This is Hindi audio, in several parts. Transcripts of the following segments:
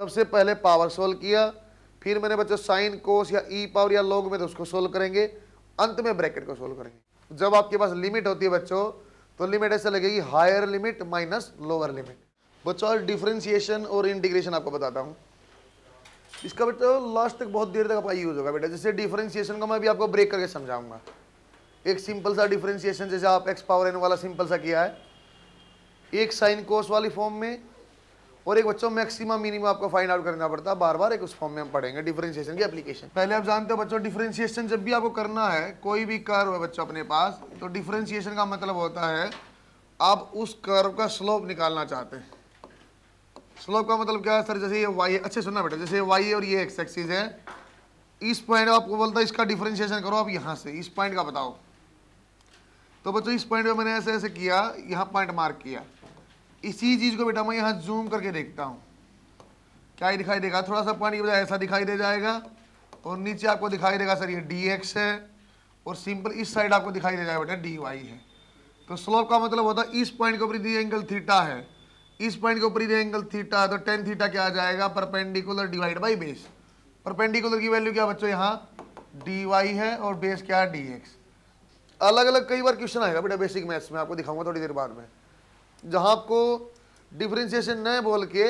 सबसे पहले पावर सोल्व किया फिर मैंने बच्चों साइन कोस या ई e पावर या लॉग में तो उसको सोल्व करेंगे अंत में ब्रैकेट को सोल्व करेंगे जब आपके पास लिमिट होती है बच्चों तो लिमिट ऐसे लगेगी higher limit minus lower limit बच्चों और डिफ्रेंसिएशन और इंटीग्रेशन आपको बताता हूँ इसका बेटा लास्ट तक बहुत देर तक आपका यूज़ होगा बेटा जैसे डिफरेंशिएशन का मैं भी आपको ब्रेक करके समझाऊंगा एक सिंपल सा डिफ्रेंसिएशन जैसे आप एक्स पावर एन वाला सिंपल सा किया है एक साइन कोस वाली फॉर्म में और एक बच्चों मैक्सिमम मिनिमम आपको फाइंड आउट करना पड़ता है बार बार एक उस फॉर्म में हम पढ़ेंगे डिफरेंशिएशन की एप्लीकेशन पहले आप जानते हो बच्चों डिफरेंशिएशन जब भी आपको करना है कोई भी कर्व है बच्चों अपने पास तो डिफरेंशिएशन का मतलब होता है आप उस कर्व का स्लोप निकालना चाहते हैं स्लोप का मतलब क्या है सर जैसे ये वाई अच्छे सुनना बेटा जैसे वाई और ये एक्स एक्सिस है इस पॉइंट आपको बोलता है इसका डिफरेंशिएशन करो आप यहाँ से इस पॉइंट का बताओ तो बच्चों इस पॉइंट पे मैंने ऐसे ऐसे किया यहाँ पॉइंट मार्क किया इसी चीज़ को बेटा मैं यहां जूम करके देखता हूं क्या ही दिखाई देगा थोड़ा सा पानी की बजाय ऐसा दिखाई दे जाएगा और नीचे आपको दिखाई देगा सर ये डी एक्स है और सिंपल इस साइड आपको दिखाई दे जाएगा बेटा डी वाई है तो स्लोप का मतलब होता है इस पॉइंट के ऊपर ये एंगल थीटा है इस पॉइंट के ऊपर ये एंगल थीटा है तो टेन थीटा क्या आ जाएगा perpendicular divide by base perpendicular की वैल्यू क्या बच्चों यहाँ डी वाई है और बेस क्या है डी एक्स अलग अलग कई बार क्वेश्चन आएगा बेटा बेसिक मैथ्स में आपको दिखाऊंगा थोड़ी देर बाद में जहाँ आपको डिफ्रेंशिएशन न बोल के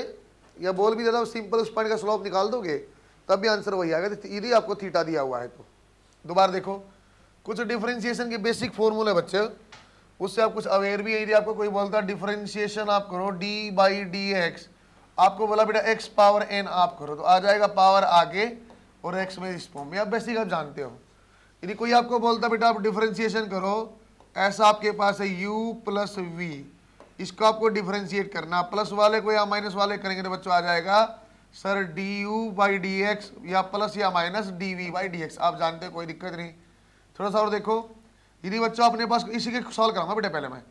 या बोल भी देता सिंपल उस पॉइंट का स्लोप निकाल दोगे तब भी आंसर वही आएगा यदि तो आपको थीटा दिया हुआ है तो दोबारा देखो कुछ डिफ्रेंशिएशन के बेसिक फॉर्मूले बच्चे उससे आप कुछ अवेयर भी है यदि आपको कोई बोलता है डिफ्रेंशिएशन आप करो डी बाई डी एक्स आपको बोला बेटा एक्स पावर एन आप करो तो आ जाएगा पावर आगे और एक्स में इस फॉर्म में आप बेसिक आप जानते हो यदि कोई आपको बोलता बेटा आप डिफ्रेंशिएशन करो ऐसा आपके पास है यू प्लस वी इसको आपको डिफ्रेंशिएट करना प्लस वाले को या माइनस वाले करेंगे तो बच्चों आ जाएगा sir d u by d x या प्लस या minus d v by d x आप जानते कोई दिक्कत नहीं थोड़ा सा और देखो यदि बच्चों अपने पास इसी के सॉल्व कराऊंगा बेटा पहले मैं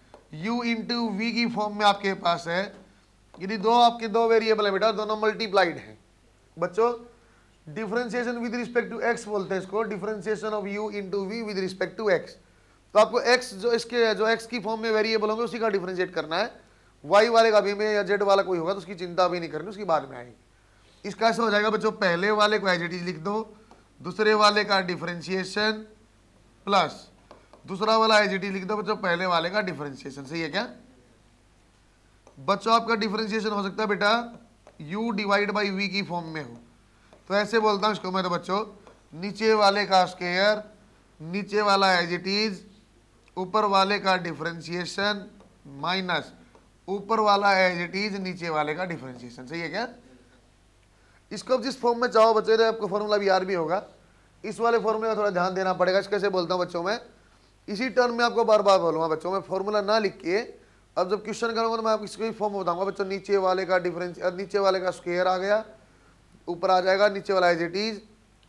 u इंटू वी की फॉर्म में आपके पास है यदि दो आपके दो वेरिएबल है बेटा दोनों मल्टीप्लाइड हैं बच्चों differentiation with respect to x बोलते हैं इसको differentiation of u into v with respect to x तो आपको एक्स जो इसके जो एक्स की फॉर्म में वेरिएबल होंगे उसी का डिफ्रेंशिएट करना है वाई वाले का भी में या जेड वाला कोई होगा तो उसकी चिंता भी नहीं करनी उसकी बाद में आएगी इसका ऐसा हो जाएगा बच्चों पहले वाले को एजेटिज लिख दो दूसरे वाले का डिफ्रेंशिएशन प्लस दूसरा वाला एजेटिज लिख दो बच्चों पहले वाले का डिफ्रेंशिएशन सही है क्या बच्चों आपका डिफ्रेंशिएशन हो सकता है बेटा u डिवाइड बाई वी की फॉर्म में हो तो ऐसे बोलता हूँ इसको मैं तो बच्चों नीचे वाले का स्केयर नीचे वाला एजिटीज ऊपर वाले का डिफ्रेंशिएशन माइनस ऊपर वाला एज इट इज नीचे वाले का डिफ्रेंशिएशन सही है क्या इसको आप जिस फॉर्म में चाहो बच्चे आपको फॉर्मूला भी आर भी होगा इस वाले फॉर्मूले का थोड़ा ध्यान देना पड़ेगा इस कैसे बोलता हूँ बच्चों में इसी टर्म में आपको बार बार बोलूँगा बच्चों में फॉर्मूला ना लिख के अब जब क्वेश्चन करूँगा तो मैं आपको इसको भी फॉर्म बताऊँगा बच्चों नीचे वाले का डिफरेंस नीचे वाले का स्क्वेयर आ गया ऊपर आ जाएगा नीचे वाला एज इट इज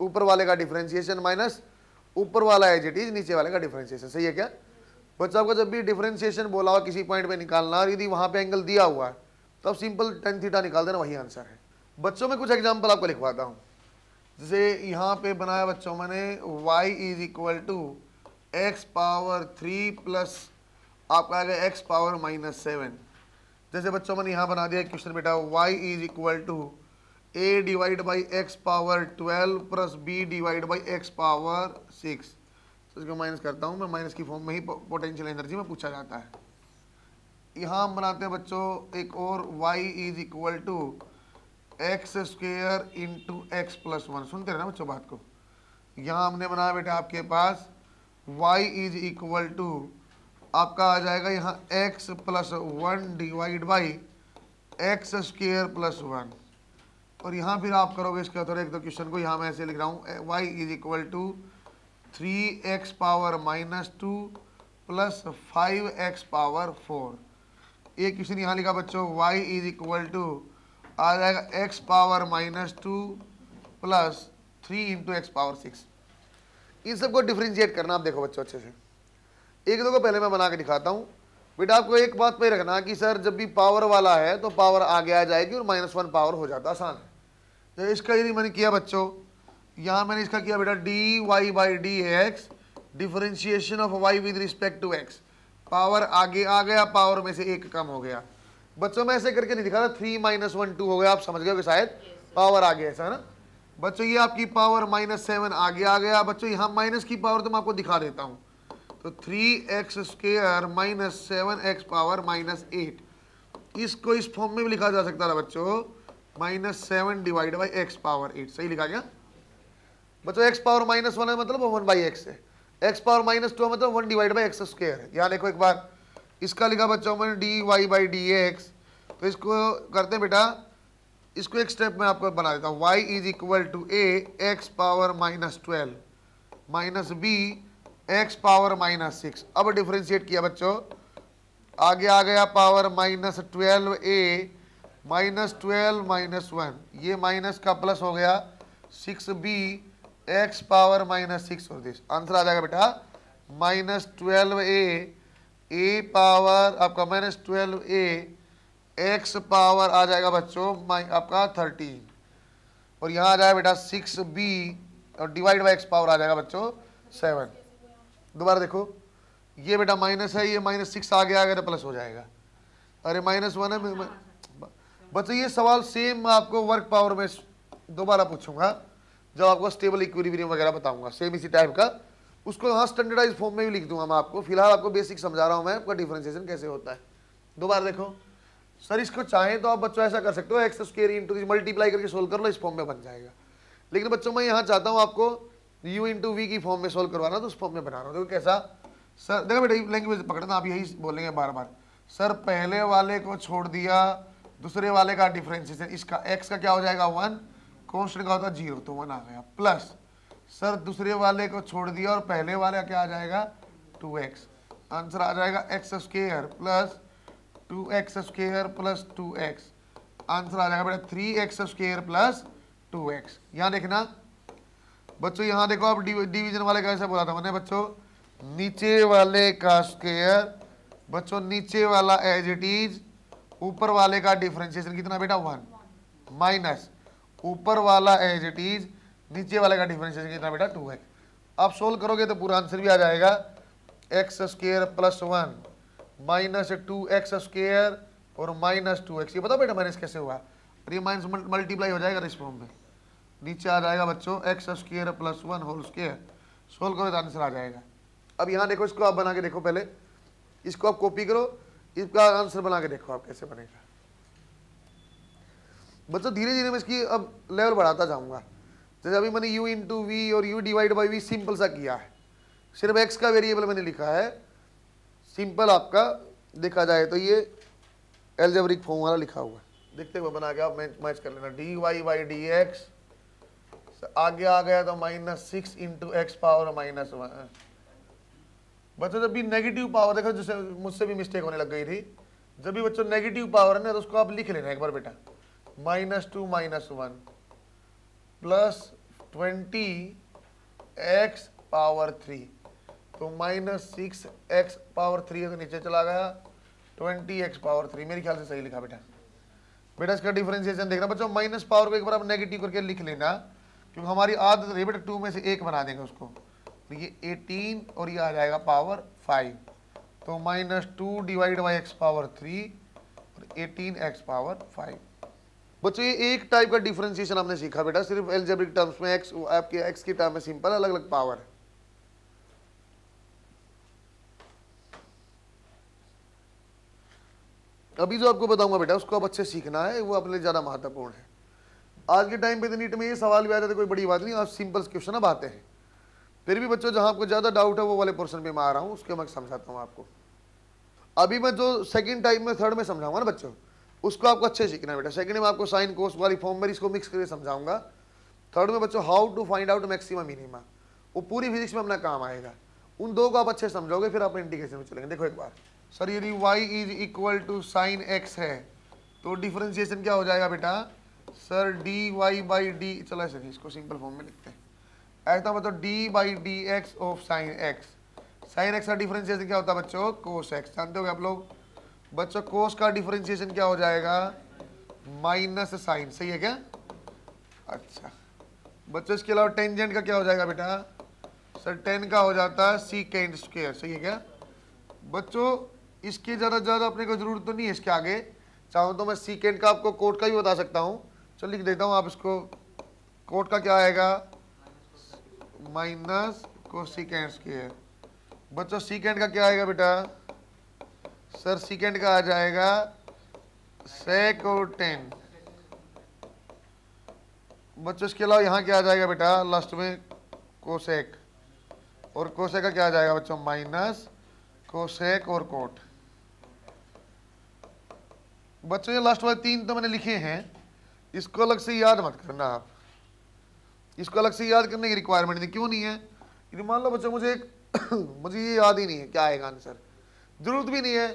ऊपर वाले का डिफ्रेंशिएशन माइनस ऊपर वाला एज इट इज नीचे वाले का डिफ्रेंशिएशन सही है क्या बट साहब का जब भी डिफ्रेंसिएशन बोला हो किसी पॉइंट पे निकालना और यदि वहाँ पे एंगल दिया हुआ है तो आप सिंपल टेन थीटा निकाल देना वही आंसर है बच्चों में कुछ एग्जाम्पल आपको लिखवाता हूँ जैसे यहाँ पे बनाया बच्चों मैंने y is equal to x power three plus आपका आ गया एक्स पावर माइनस सेवन जैसे बच्चों मैंने यहाँ बना दिया क्वेश्चन बेटा y is equal to a divide by x power twelve plus b divide by x power six तो इसको माइनस करता हूँ मैं माइनस की फॉर्म में ही पोटेंशियल एनर्जी में पूछा जाता है यहाँ हम बनाते हैं बच्चों एक और y is equal to x square into x plus one सुनते रहे ना बच्चों बात को यहाँ हमने बनाया बेटा आपके पास y इज इक्वल टू आपका आ जाएगा यहाँ x plus one divide by x square plus one और यहाँ फिर आप करोगे इसके थोड़ा तो एक दो क्वेश्चन को यहाँ मैं ऐसे लिख रहा हूँ y is equal to three x power minus two plus five x power four एक क्वेश्चन यहाँ लिखा बच्चों वाई इज इक्वल टू आ जाएगा x power minus two plus three into x power six इन सबको डिफ्रेंशिएट करना आप देखो बच्चों अच्छे से एक दो को पहले मैं बना के दिखाता हूँ बेटा आपको एक बात पर रखना कि सर जब भी पावर वाला है तो पावर आगे आ जाएगी और माइनस वन पावर हो जाता आसान है तो इसका यदि मैंने किया बच्चों यहां मैंने इसका किया बेटा d y by d x differentiation of y with respect to x power आगे आ गया पावर में से एक कम हो गया बच्चों में ऐसे करके नहीं दिखा था थ्री माइनस वन टू हो गया आप समझ गए शायद पावर आ गया ऐसा ना बच्चों ये आपकी पावर माइनस सेवन आगे आ गया बच्चों यहाँ माइनस की पावर तो मैं आपको दिखा देता हूँ तो three x square minus seven x power minus eight इसको इस फॉर्म में भी लिखा जा सकता था बच्चों minus seven divide by x power eight सही लिखा गया बच्चों एक्स पावर माइनस वन है मतलब वन बाई एक्स है एक्स पावर माइनस टू मतलब one divide by x square है यहाँ देखो एक बार इसका लिखा बच्चों मैंने d y by d x तो इसको करते हैं बेटा इसको एक स्टेप में आपको बना देता हूँ y is equal to a x power minus twelve minus b x power minus six अब डिफ्रेंशिएट किया बच्चों आगे आ गया power minus twelve a minus twelve minus one ये माइनस का प्लस हो गया six b x power minus six और दिस आंसर आ जाएगा बेटा minus twelve a a power आपका minus twelve a x power आ जाएगा बच्चों आपका थर्टीन और यहाँ आ जाएगा बेटा सिक्स बी और डिवाइड बाई एक्स पावर आ जाएगा बच्चों सेवन दोबारा देखो ये बेटा माइनस है ये माइनस सिक्स आगे आ गया तो प्लस हो जाएगा अरे माइनस वन है अच्छा, हाँ, हाँ, हाँ। बच्चों ये सवाल सेम आपको वर्क पावर में दोबारा पूछूंगा जब आपको स्टेबल इक्विलिब्रियम वगैरह बताऊंगा सेम इसी टाइप का उसको यहाँ स्टैंडर्डाइज फॉर्म में भी लिख दूंगा मैं आपको फिलहाल आपको बेसिक समझा रहा हूँ मैं आपका डिफ्रेंसिएशन कैसे होता है दो बार देखो सर इसको चाहें तो आप बच्चों ऐसा कर सकते हो एक्स स्केयर इंटू मल्टीप्लाई करके सोल्व कर लो इस फॉर्म में बन जाएगा लेकिन बच्चों मैं यहाँ चाहता हूँ आपको यू इंटू वी की फॉर्म में सोल्व करवाना तो उस फॉर्म में बना रहा हूँ देखो कैसा सर देखो बेटा लैंग्वेज पकड़ना आप यही बोलेंगे बार बार सर पहले वाले को छोड़ दिया दूसरे वाले का डिफ्रेंसिएशन इसका एक्स का क्या हो जाएगा वन कॉन्स्टेंट का होता जीरो तो वन आ गया प्लस सर दूसरे वाले को छोड़ दिया और पहले वाला क्या आ जाएगा टू एक्स आंसर आ जाएगा x square plus two x square plus two x answer आ जाएगा बेटा three x square plus two x यहाँ देखना बच्चों यहाँ देखो आप डिवीजन वाले का ऐसा बोला था मैंने बच्चों नीचे वाले का स्केयर बच्चों नीचे वाला एज इट इज ऊपर वाले का डिफ्रेंशिएशन कितना बेटा वन माइनस ऊपर वाला एज इट इज नीचे वाले का डिफरेंस कितना बेटा टू है आप सोल्व करोगे तो पूरा आंसर भी आ जाएगा x square plus one minus two x square और माइनस टू एक्स ये बताओ बेटा माइनस कैसे हुआ और ये माइनस मल्टीप्लाई हो जाएगा इस फॉर्म में नीचे आ जाएगा बच्चों x square plus one whole square solve करो तो आंसर आ जाएगा अब यहाँ देखो इसको आप बना के देखो पहले इसको आप कॉपी करो इसका आंसर बना के देखो आप कैसे बनेगा मतलब धीरे धीरे मैं इसकी अब लेवल बढ़ाता जाऊँगा जैसे अभी मैंने u इंटू वी और u divide by v simple सा किया है सिर्फ x का वेरिएबल मैंने लिखा है सिंपल आपका देखा जाए तो ये एल्जेब्रिक फॉर्म वाला लिखा हुआ है देखते हुए बना के आप मैच कर लेना d y by d x आगे आ गया तो minus six into x power minus one बच्चों जब भी नेगेटिव पावर देखो जैसे मुझसे भी मिस्टेक होने लग गई थी जब भी बच्चों नेगेटिव पावर है ना तो उसको आप लिख लेना एक बार बेटा minus two minus one plus twenty x power three तो minus six x power three तो नीचे चला गया ट्वेंटी एक्स पावर थ्री मेरे ख्याल से सही लिखा बेटा बेटा इसका डिफ्रेंसिएशन देखना बच्चों माइनस पावर को एक बार आप नेगेटिव करके लिख लेना क्योंकि हमारी आदत रही बेटा टू में से एक बना देंगे उसको तो ये एटीन और ये आ जाएगा पावर फाइव तो minus two divide by x power three और एटीन एक्स पावर फाइव बच्चों ये एक टाइप का डिफ्रेंसिएशन आपने सीखा बेटा सिर्फ एल्जेब्रिक टर्म्स में एक्स आपके एक्स की टर्म में सिंपल अलग अलग पावर है अभी जो आपको बताऊंगा बेटा उसको आप अच्छे सीखना है वो अपने ज़्यादा महत्वपूर्ण है आज के टाइम पे तो नीट में ये सवाल भी आ जाते कोई बड़ी बात नहीं आप सिंपल क्वेश्चन अब आते हैं फिर भी बच्चों जहां आपको ज़्यादा डाउट है वो वाले पोर्सन पे मैं आ रहा हूँ उसके मैं समझाता हूँ आपको अभी मैं जो सेकेंड टाइप में थर्ड में समझाऊंगा ना बच्चों उसको आपको अच्छे सीखना है बेटा सेकंड में आपको साइन कोर्स वाली फॉर्म में इसको मिक्स करके समझाऊंगा थर्ड में बच्चों how to find out maximum minima वो पूरी फिजिक्स में अपना काम आएगा उन दो को आप अच्छे समझोगे फिर आप इंडिकेशन में चलेंगे देखो एक बार सर यदि y is equal to sine x है तो डिफ्रेंसिएशन क्या हो जाएगा बेटा sir d y by d चलो सर इसको सिंपल फॉर्म में लिखते हैं ऐसा मतलब d by d x of sine x sine x का डिफ्रेंसिएशन क्या होता है बच्चों कोस एक्स जानते हो आप लोग बच्चों कोस का डिफरेंशिएशन क्या हो जाएगा माइनस साइन सही है क्या अच्छा बच्चों इसके अलावा टेंजेंट का क्या हो जाएगा बेटा सर टेन का हो जाता है सी सीकेंड स्क्वेयर सही है क्या बच्चों इसके ज़्यादा ज़्यादा अपने को ज़रूरत तो नहीं है इसके आगे चाहूँ तो मैं कैंड का आपको कोट का ही बता सकता हूँ चलो लिख देता हूँ आप इसको कोट का क्या आएगा माइनस को कैंड स्क्वेयर बच्चों सीकेंड का क्या आएगा बेटा सर सिकेंड का आ जाएगा सेकोटेन बच्चों इसके अलावा यहाँ क्या आ जाएगा बेटा लास्ट में कोसेक और कोसेक का क्या आ जाएगा बच्चों माइनस कोसेक और कोट बच्चों ये लास्ट वाले तीन तो मैंने लिखे हैं इसको अलग से याद मत करना आप इसको अलग से याद करने की रिक्वायरमेंट नहीं क्यों नहीं है मान लो बच्चों मुझे एक मुझे ये याद ही नहीं है क्या आएगा आंसर जरूरत भी नहीं है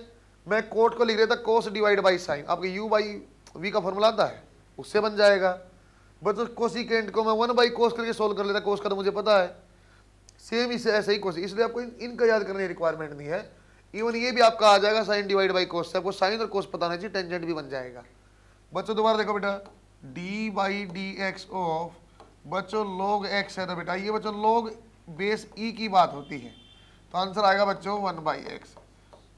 मैं कोट को लिख रहा था कोस डिवाइड बाई साइन आपके यू बाई वी का फॉर्मूला आता है उससे बन जाएगा बट तो केंट को मैं वन बाई कोस करके सोल्व कर लेता कोस का तो मुझे पता है सेम इसे ऐसे ही कोस इसलिए आपको इन, इनका याद करने की रिक्वायरमेंट नहीं है इवन ये भी आपका आ जाएगा साइन डिवाइड बाई कोस से आपको साइन और कोस पता नहीं चाहिए टेंजेंट भी बन जाएगा बच्चों दोबारा देखो बेटा d by d x of बच्चों लोग एक्स है तो बेटा ये बच्चों लोग बेस ई की बात होती है तो आंसर आएगा बच्चों वन बाई एक्स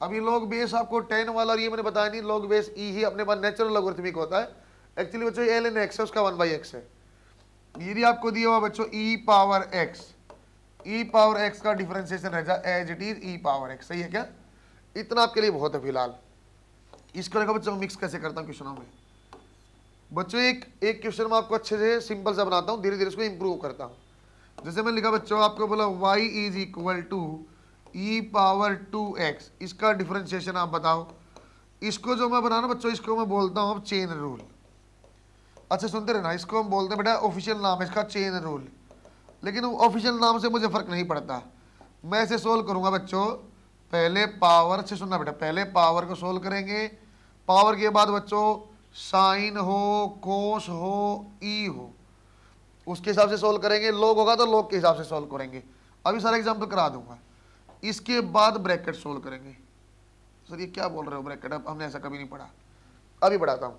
अभी लॉग बेस आपको टेन वाला और ये मैंने बताया नहीं लॉग बेस ई ही अपने पास नेचुरल लॉगरिथमिक होता है एक्चुअली बच्चों एल एन एक्स है उसका वन बाई एक्स है ये भी आपको दिया हुआ बच्चों e power x e power x का डिफरेंशिएशन रह जाए as it is e power x सही है क्या इतना आपके लिए बहुत है फिलहाल इसको देखो बच्चों मिक्स कैसे करता हूँ क्वेश्चनों में बच्चों एक एक क्वेश्चन में आपको अच्छे से सिंपल सा बनाता हूँ धीरे धीरे इसको इम्प्रूव करता हूँ जैसे मैं लिखा बच्चों आपको बोला y is equal to e power two x इसका डिफ्रेंशिएशन आप बताओ इसको जो मैं बनाना बच्चों इसको मैं बोलता हूँ चेन रूल अच्छा सुनते रहना इसको हम बोलते हैं बेटा ऑफिशियल नाम है इसका चेन रूल लेकिन ऑफिशियल नाम से मुझे फ़र्क नहीं पड़ता मैं इसे सोल्व करूँगा बच्चों पहले पावर अच्छा से सुनना बेटा पहले पावर को सोल्व करेंगे पावर के बाद बच्चों साइन हो कोस हो ई e हो उसके हिसाब से सोल्व करेंगे लोग होगा तो लोग के हिसाब से सोल्व करेंगे अभी सारा एग्जाम्पल करा दूंगा इसके बाद ब्रैकेट सोल्व करेंगे सर ये क्या बोल रहे हो ब्रैकेट अब हमने ऐसा कभी नहीं पढ़ा अभी पढ़ाता हूँ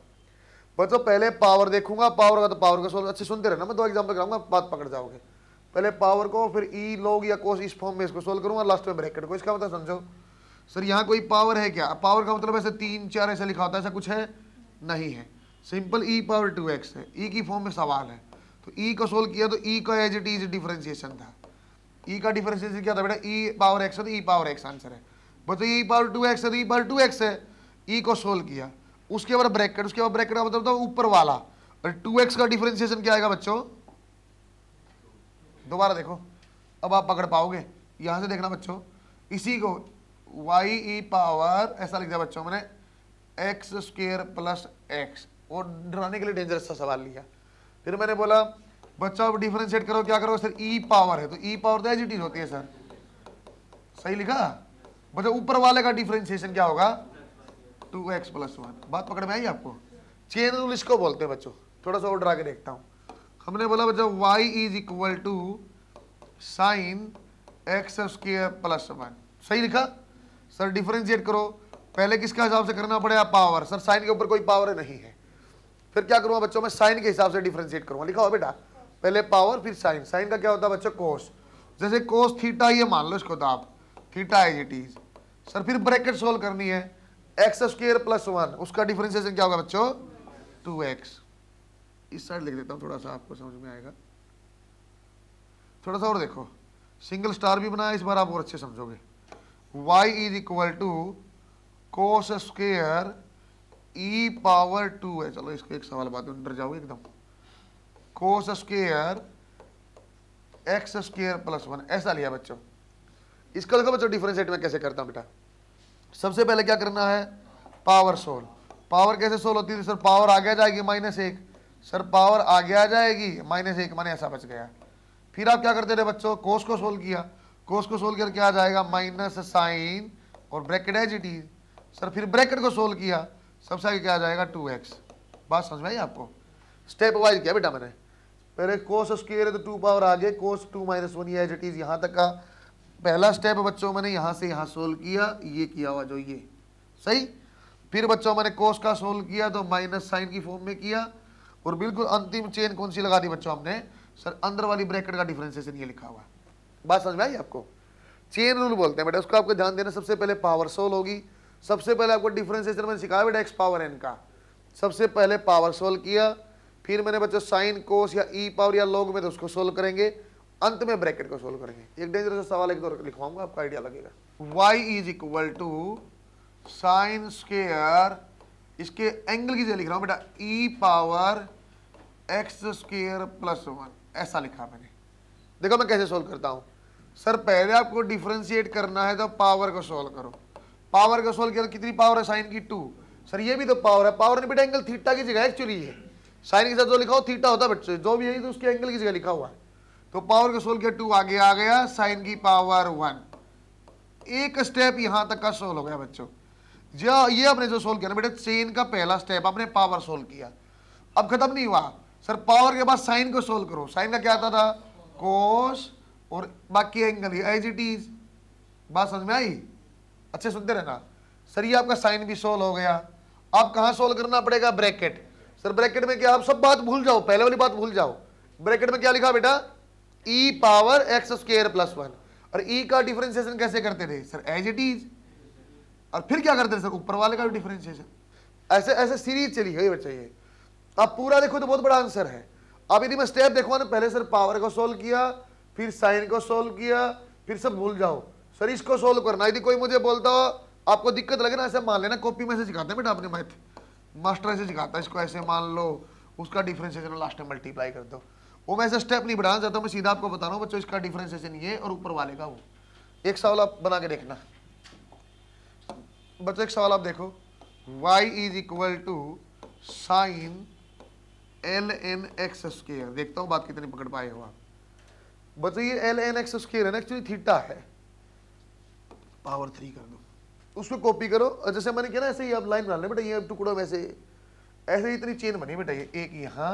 बच्चों तो पहले पावर देखूंगा पावर का तो पावर का सोल्व अच्छे सुनते रहना मैं दो एग्जाम्पल कराऊंगा बात पकड़ जाओगे पहले पावर को फिर ई e लोग या कोस इस फॉर्म में इसको सोल्व करूंगा लास्ट में ब्रैकेट को इसका मतलब समझो सर यहाँ कोई पावर है क्या पावर का मतलब ऐसे तीन चार ऐसा लिखा होता है ऐसा कुछ है नहीं है simple e power two x है ई e की फॉर्म में सवाल है तो ई e को सोल्व किया तो ई का एज इट इज डिफ्रेंसिएशन था ई e का डिफरेंशिएशन क्या था बेटा ई पावर एक्स है तो ई पावर एक्स आंसर है बच्चों ई पावर टू एक्स है तो ई पावर टू एक्स है ई e को सोल्व किया उसके बाद ब्रैकेट उसके बाद ब्रैकेट का मतलब था ऊपर वाला और टू का डिफरेंशिएशन क्या आएगा बच्चों दोबारा देखो अब आप पकड़ पाओगे यहां से देखना बच्चों इसी को वाई ई पावर ऐसा लिख दिया बच्चों मैंने एक्स स्क्र प्लस एक्स और डराने के लिए डेंजरस सा सवाल लिया फिर मैंने बोला बच्चों अब डिफरेंशिएट करो क्या करो सर ई e पावर है तो ई e पावर तो एज इट इज होती है सर सही लिखा बच्चों ऊपर वाले का डिफरेंशिएशन क्या होगा टू एक्स प्लस वन बात पकड़ में आई आपको चेन रूल इसको बोलते हैं बच्चों थोड़ा सा और ड्रा के देखता हूँ हमने बोला बच्चों y is equal to sine x square plus one सही लिखा सर डिफ्रेंशिएट करो पहले किसके हिसाब से करना पड़ेगा पावर सर साइन के ऊपर कोई पावर नहीं है फिर क्या करूँगा बच्चों मैं साइन के हिसाब से डिफ्रेंशिएट करूँगा लिखा हो बेटा पहले पावर फिर साइन साइन का क्या होता है बच्चों कोस जैसे कोस थीटा ये मान लो इसको तो आप theta as it is sir फिर ब्रैकेट सोल्व करनी है एक्स स्क्र प्लस वन उसका डिफरेंशिएशन क्या होगा बच्चों टू एक्स इस साइड लिख देता हूँ थोड़ा सा आपको समझ में आएगा थोड़ा सा और देखो सिंगल स्टार भी बनाया इस बार आप और अच्छे समझोगे y is equal to cos square e power two है चलो इसको एक सवाल बात में डर जाओ एकदम cos square x square plus one ऐसा लिया बच्चों इसका देखो बच्चों डिफ्रेंशिएट में कैसे करता हूँ बेटा सबसे पहले क्या करना है पावर सोल पावर कैसे सोल होती है सर पावर आगे जाएगी माइनस एक सर पावर आगे आ जाएगी माइनस एक मैंने ऐसा बच गया फिर आप क्या करते रहे बच्चों कोस को सोल्व किया कोस को सोल्व करके आ जाएगा माइनस साइन और ब्रैकेट है जी सर फिर ब्रैकेट को सोल्व किया सबसे आगे क्या आ जाएगा टू एक्स बात समझ में आई आपको स्टेप वाइज किया बेटा मैंने पहले कोस स्केयर तो टू पावर आगे कोस टू माइनस वन ये एज इट इज़ यहाँ तक का पहला स्टेप बच्चों मैंने यहाँ से यहाँ सोल्व किया ये किया हुआ जो ये सही फिर बच्चों मैंने कोस का सोल्व किया तो माइनस साइन की फॉर्म में किया और बिल्कुल अंतिम चेन कौन सी लगा दी बच्चों हमने सर अंदर वाली ब्रैकेट का डिफ्रेंसिएशन ये लिखा हुआ बात समझ में आई आपको चेन रूल बोलते हैं बेटा उसका आपको ध्यान देना सबसे पहले पावर सोल होगी सबसे पहले आपको डिफ्रेंसिएशन में सिखाया बेटा एक्स पावर एन का सबसे पहले पावर सोल किया फिर मैंने बच्चों साइन कोस या ई पावर या लॉग में तो उसको सोल्व करेंगे अंत में ब्रैकेट को सोल्व करेंगे एक डेंजरस सवाल एक दो तो लिखवाऊंगा आपका आइडिया लगेगा y is equal to sine square इसके एंगल की जगह लिख रहा हूँ बेटा e power x square plus one ऐसा लिखा मैंने देखो मैं कैसे सोल्व करता हूँ सर पहले आपको डिफ्रेंशिएट करना है तो पावर को सोल्व करो पावर को सोल्व किया तो कितनी पावर है साइन की टू सर ये भी तो पावर है पावर ने बेटा एंगल थीटा की जगह एक्चुअली है साइन के साथ जो लिखा हो थीटा होता है बच्चों जो भी है तो उसके एंगल की जगह लिखा हुआ है तो पावर का सोल्व किया टू आगे आ गया साइन की पावर वन एक स्टेप यहां तक का सोल्व हो गया बच्चों जो ये आपने जो सोल्व किया ना बेटा चेन का पहला स्टेप आपने पावर सोल्व किया अब खत्म नहीं हुआ सर पावर के बाद साइन को सोल्व करो साइन का क्या आता था कोस और बाकी एंगल एज इट इज बात समझ में आई अच्छे सुनते रहना सर ये आपका साइन भी सोल्व हो गया अब कहाँ सोल्व करना पड़ेगा ब्रैकेट सर ब्रैकेट में क्या आप सब बात भूल जाओ पहले वाली बात भूल जाओ ब्रैकेट में क्या लिखा बेटा e power x square plus one और ई e का डिफरेंशिएशन कैसे करते थे सर एज इट इज और फिर क्या करते थे सर ऊपर वाले का डिफरेंशिएशन ऐसे ऐसे सीरीज चली गई बच्चा ये आप पूरा देखो तो बहुत बड़ा आंसर है अब यदि मैं स्टेप देखो ना पहले सर पावर को सोल्व किया फिर साइन को सोल्व किया फिर सब भूल जाओ सर इसको सोल्व करना यदि कोई मुझे बोलता हो आपको दिक्कत लगे ना ऐसे मान लेना कॉपी में से सिखाते हैं बेटा अपने मैथ मास्टर ऐसे सिखाता है इसको ऐसे मान लो उसका डिफ्रेंसिएशन लास्ट में मल्टीप्लाई कर दो वो मैं ऐसा स्टेप नहीं बढ़ाना चाहता मैं सीधा आपको बता रहा हूँ बच्चों इसका डिफ्रेंसिएशन ये और ऊपर वाले का वो एक सवाल आप बना के देखना बच्चों एक सवाल आप देखो y is equal to sine l N x square देखता हूँ बात कितनी पकड़ पाए हो आप बच्चों ये एल एन एक्स स्केयर है ना एक्चुअली थीटा है पावर थ्री कर उसको कॉपी करो और जैसे मैंने किया ना ऐसे ही आप लाइन बना लें बेटा ये टुकड़ा वैसे ऐसे ही इतनी चेन बनी बेटा ये एक यहाँ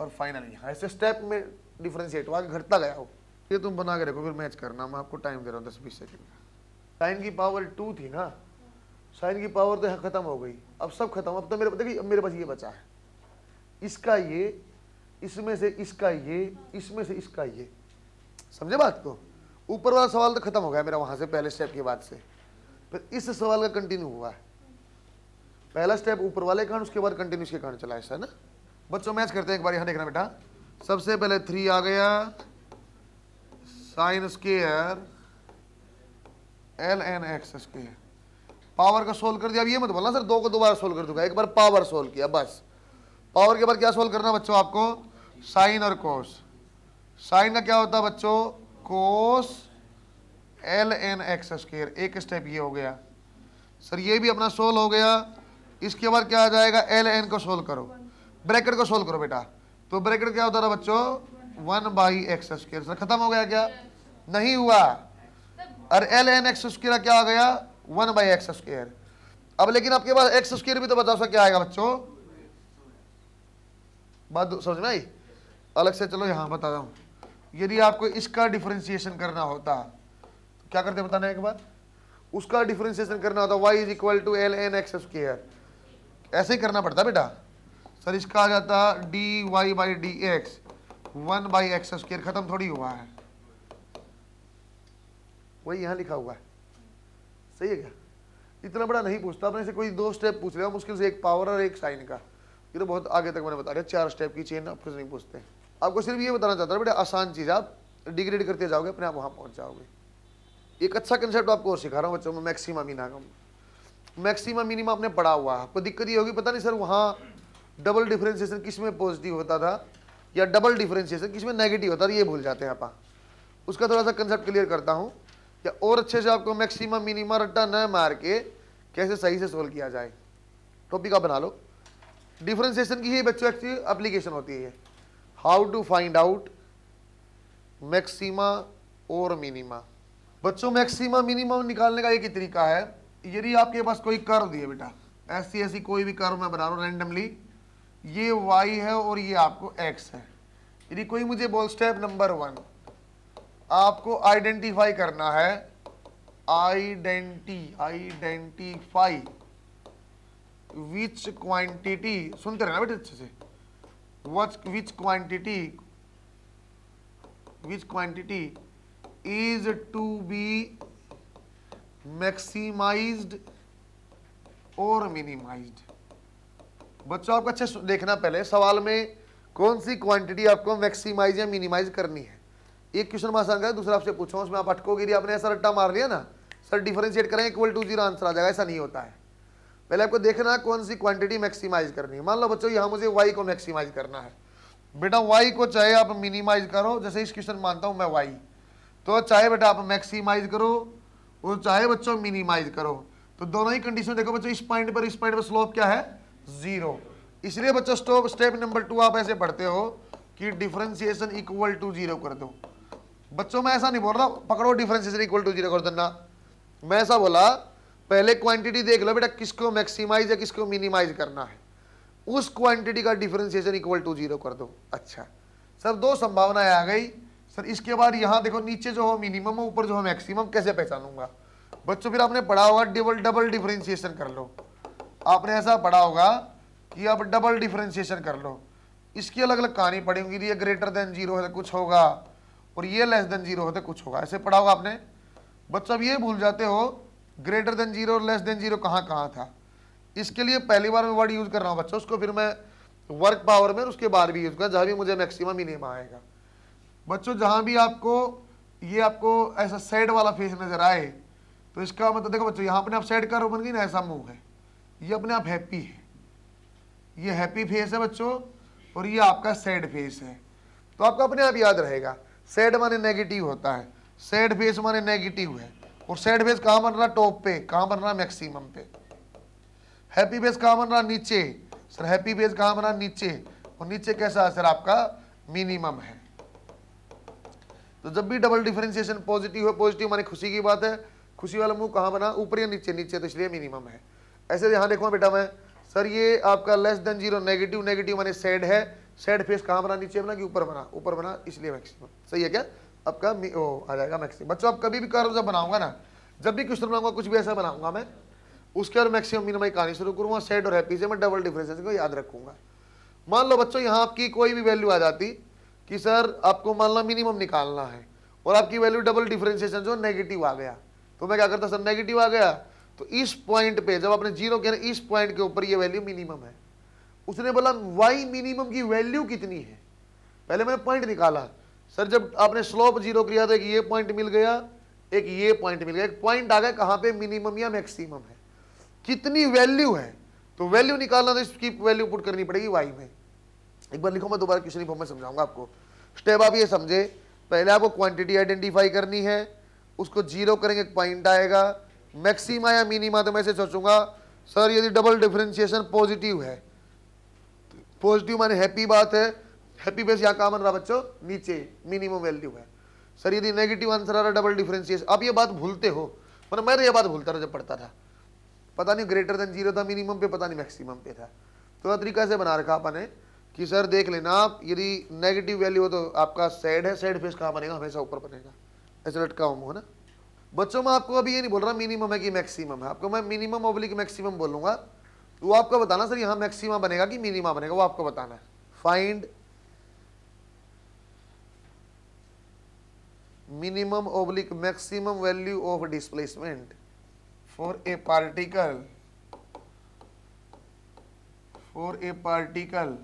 और फाइनल यहाँ ऐसे स्टेप में डिफ्रेंशिएट हुआ घटता गया हो ये तुम बना के रखो फिर मैच करना मैं आपको टाइम दे रहा हूँ दस बीस सेकेंड का साइन की पावर टू थी ना साइन की पावर तो यहाँ ख़त्म हो गई अब सब खत्म अब तो मेरे देखिए अब मेरे पास ये बचा है इसका ये इसमें से इसका ये इसमें से इसका ये समझे बात को ऊपर वाला सवाल तो खत्म हो गया मेरा वहाँ से पहले स्टेप के बाद से फिर इस सवाल का कंटिन्यू हुआ है पहला स्टेप ऊपर वाले कारण उसके बाद कंटिन्यू इसके कारण चला ऐसा है ना बच्चों मैच करते हैं एक बार यहां देखना बेटा सबसे पहले थ्री आ गया sine square l N x square power का सोल्व कर दिया अब ये मत बोलना सर दो को दोबारा सोल्व कर दूंगा एक बार पावर सोल्व किया बस पावर के बाद क्या सोल्व करना बच्चों आपको साइन और कोस साइन का क्या होता है बच्चों cos l N x square एक स्टेप ये हो गया सर ये भी अपना सोल्व हो गया इसके बाद क्या आ जाएगा एल एन को सोल्व करो ब्रैकेट को सोल्व करो बेटा तो ब्रैकेट क्या होता था बच्चों one by x square sir खत्म हो गया क्या नहीं हुआ और एल एन एक्स स्क्र क्या आ गया वन बाई एक्स स्क्र अब लेकिन आपके पास एक्स स्क्र भी तो बताओ सर क्या आएगा बच्चों बात समझ में आई अलग से चलो यहां बता रहा हूं यदि आपको इसका डिफ्रेंसिएशन करना होता है क्या करते हैं बताना है एक बार उसका डिफ्रेंसिएशन करना होता है y is equal to l N x square ऐसे ही करना पड़ता बेटा सर इसका आ जाता d y by d x one by x square खत्म थोड़ी हुआ है वही यहाँ लिखा हुआ है सही है क्या इतना बड़ा नहीं पूछता अपने से कोई दो स्टेप पूछ लिया मुश्किल से एक पावर और एक साइन का ये तो बहुत आगे तक मैंने बता दिया चार स्टेप की चेन आप कुछ नहीं पूछते आपको सिर्फ ये बताना चाहता हूँ बेटा आसान चीज़ आप डिग्रेड करते जाओगे अपने आप वहाँ पहुँच जाओगे एक अच्छा कंसेप्ट आपको और सिखा रहा हूँ बच्चों में मैक्सिमा मीना का मैक्सिमा मिनिमा आपने पढ़ा हुआ है आपको दिक्कत ये होगी पता नहीं सर वहाँ डबल डिफ्रेंसिएशन किस में पॉजिटिव होता था या डबल डिफ्रेंसिएशन किस में नेगेटिव होता था ये भूल जाते हैं आप उसका थोड़ा सा कंसेप्ट क्लियर करता हूँ या और अच्छे से आपको मैक्सिमा मिनिमा रट्टा न मार के कैसे सही से सोल्व किया जाए टॉपिक आप बना लो डिफ्रेंसिएशन की ही बच्चों एक्चुअली अप्लीकेशन होती है how to find out maxima और मिनिमा बच्चों मैक्सिमम मिनिमम निकालने का एक ही तरीका है यदि आपके पास कोई कर दिए बेटा ऐसी ऐसी कोई भी कर मैं बना रहा हूँ रेंडमली ये वाई है और ये आपको एक्स है यदि कोई मुझे बोल स्टेप नंबर वन आपको आइडेंटिफाई करना है आइडेंटी आइडेंटिफाई विच क्वांटिटी सुनते रहना बेटे अच्छे से which quantity which quantity is to be maximized or minimized बच्चों आपको अच्छे देखना पहले सवाल में कौन सी क्वांटिटी आपको मैक्सिमाइज या मिनिमाइज करनी है एक क्वेश्चन में आसान दूसरा आपसे पूछो उसमें आप अटकोगे आपने ऐसा रट्टा मार लिया ना सर डिफरेंशिएट करें इक्वल टू जीरो आंसर आ जाएगा ऐसा नहीं होता है पहले आपको देखना कौन सी क्वांटिटी मैक्सिमाइज करनी है मान लो बच्चों यहां मुझे वाई को मैक्सिमाइज करना है बेटा वाई को चाहे आप मिनिमाइज करो जैसे इस क्वेश्चन मानता हूं मैं वाई तो चाहे बेटा आप मैक्सिमाइज करो और चाहे बच्चों मिनिमाइज करो तो दोनों ही कंडीशन देखो बच्चों इस पॉइंट पर इस पॉइंट पर स्लोप क्या है जीरो इसलिए बच्चों स्टॉप स्टेप नंबर टू आप ऐसे पढ़ते हो कि डिफरेंशिएशन इक्वल टू जीरो कर दो बच्चों मैं ऐसा नहीं बोल रहा पकड़ो डिफरेंशिएशन इक्वल टू जीरो कर देना मैं ऐसा बोला पहले क्वांटिटी देख लो बेटा किसको मैक्सिमाइज या किसको मिनिमाइज करना है उस क्वांटिटी का डिफरेंशिएशन इक्वल टू जीरो कर दो अच्छा सर दो संभावनाएं आ गई सर इसके बाद यहाँ देखो नीचे जो हो मिनिमम हो ऊपर जो हो मैक्सिमम कैसे पहचानूंगा बच्चों फिर आपने पढ़ा होगा डबल डबल डिफरेंशिएशन कर लो आपने ऐसा पढ़ा होगा कि आप डबल डिफरेंशिएशन कर लो इसकी अलग अलग कहानी पड़ी होगी ये ग्रेटर देन जीरो है तो कुछ होगा और ये लेस देन जीरो है तो कुछ होगा ऐसे पढ़ा होगा आपने बच्चों अब ये भूल जाते हो ग्रेटर देन जीरो और लेस देन जीरो कहाँ कहाँ था इसके लिए पहली बार मैं वर्ड यूज़ कर रहा हूँ बच्चों उसको फिर मैं वर्क पावर में उसके बाद भी यूज़ कर जहाँ भी मुझे मैक्सिमम नहीं आएगा बच्चों जहां भी आपको ये आपको ऐसा सैड वाला फेस नज़र आए तो इसका मतलब देखो बच्चों यहाँ अपने आप सैड का बन गई ना ऐसा मुंह है ये अपने आप हैप्पी है ये हैप्पी फेस है बच्चों और ये आपका सैड फेस है तो आपका अपने आप याद रहेगा सैड माने नेगेटिव होता है सैड फेस माने नेगेटिव है और सैड फेस कहाँ बन रहा टॉप पे कहाँ बन रहा मैक्सिमम पे हैप्पी फेस कहाँ बन रहा नीचे सर हैप्पी फेस कहाँ बन रहा नीचे और नीचे कैसा है सर आपका मिनिमम है तो जब भी डबल डिफरेंशिएशन पॉजिटिव है पॉजिटिव माने खुशी की बात है खुशी वाला मुंह कहाँ बना ऊपर या नीचे नीचे तो इसलिए मिनिमम है ऐसे यहाँ देखो बेटा मैं सर ये आपका less than zero negative negative माने सैड है सैड फेस कहाँ बना नीचे बना कि ऊपर बना ऊपर बना इसलिए मैक्सिमम सही है क्या आपका ओ आ जाएगा मैक्सिमम बच्चों आप कभी भी कर्व जब बनाऊंगा ना जब भी क्वेश्चन बनाऊंगा कुछ भी ऐसा बनाऊंगा मैं उसके और मैक्सिमम मिनिमम कहानी शुरू करूंगा सैड और हैप्पी से मैं डबल डिफ्रेंसेस को याद रखूंगा मान लो बच्चों यहाँ आपकी कोई भी वैल्यू आ जाती कि सर आपको मान लो मिनिमम निकालना है और आपकी वैल्यू डबल डिफरेंशिएशन जो नेगेटिव आ गया तो मैं क्या करता सर नेगेटिव आ गया तो इस पॉइंट पे जब आपने जीरो किया इस पॉइंट के ऊपर ये वैल्यू मिनिमम है उसने बोला वाई मिनिमम की वैल्यू कितनी है पहले मैंने पॉइंट निकाला सर जब आपने स्लोप जीरो किया तो एक ये पॉइंट मिल गया एक ये पॉइंट मिल गया एक पॉइंट आ गया कहाँ पे मिनिमम या मैक्सिमम है कितनी वैल्यू है तो वैल्यू निकालना तो इसकी वैल्यू पुट करनी पड़ेगी वाई में एक बार लिखो मैं दोबारा क्वेश्चन फॉर्म में समझाऊंगा आपको स्टेप आप ये समझे पहले आपको क्वांटिटी आइडेंटिफाई करनी है उसको जीरो करेंगे एक पॉइंट आएगा मैक्सिमा या मिनिमा तो मैं इसे सोचूंगा सर यदि डबल डिफरेंशिएशन पॉजिटिव है पॉजिटिव माने हैप्पी बात है हैप्पी बेस यहाँ कहाँ बन रहा बच्चों नीचे मिनिमम वैल्यू है सर यदि नेगेटिव आंसर आ रहा है डबल डिफरेंशिएशन आप ये बात भूलते हो मतलब मैं तो ये बात भूलता रहा जब पढ़ता था पता नहीं ग्रेटर देन जीरो था मिनिमम पे पता नहीं मैक्सिमम पे था तो तरीका से बना रखा आपने कि सर देख लेना आप यदि नेगेटिव वैल्यू हो तो आपका सैड है सैड फेस कहाँ बनेगा हमेशा ऊपर बनेगा ऐसे लटका हुआ है ना बच्चों मैं आपको अभी ये नहीं बोल रहा मिनिमम है कि मैक्सिमम है आपको मैं मिनिमम ओब्लिक मैक्सिमम बोलूँगा वो आपको बताना सर यहाँ मैक्सिमम बनेगा कि मिनिमम बनेगा वो आपको बताना है find minimum oblique maximum value of displacement for a particle for a particle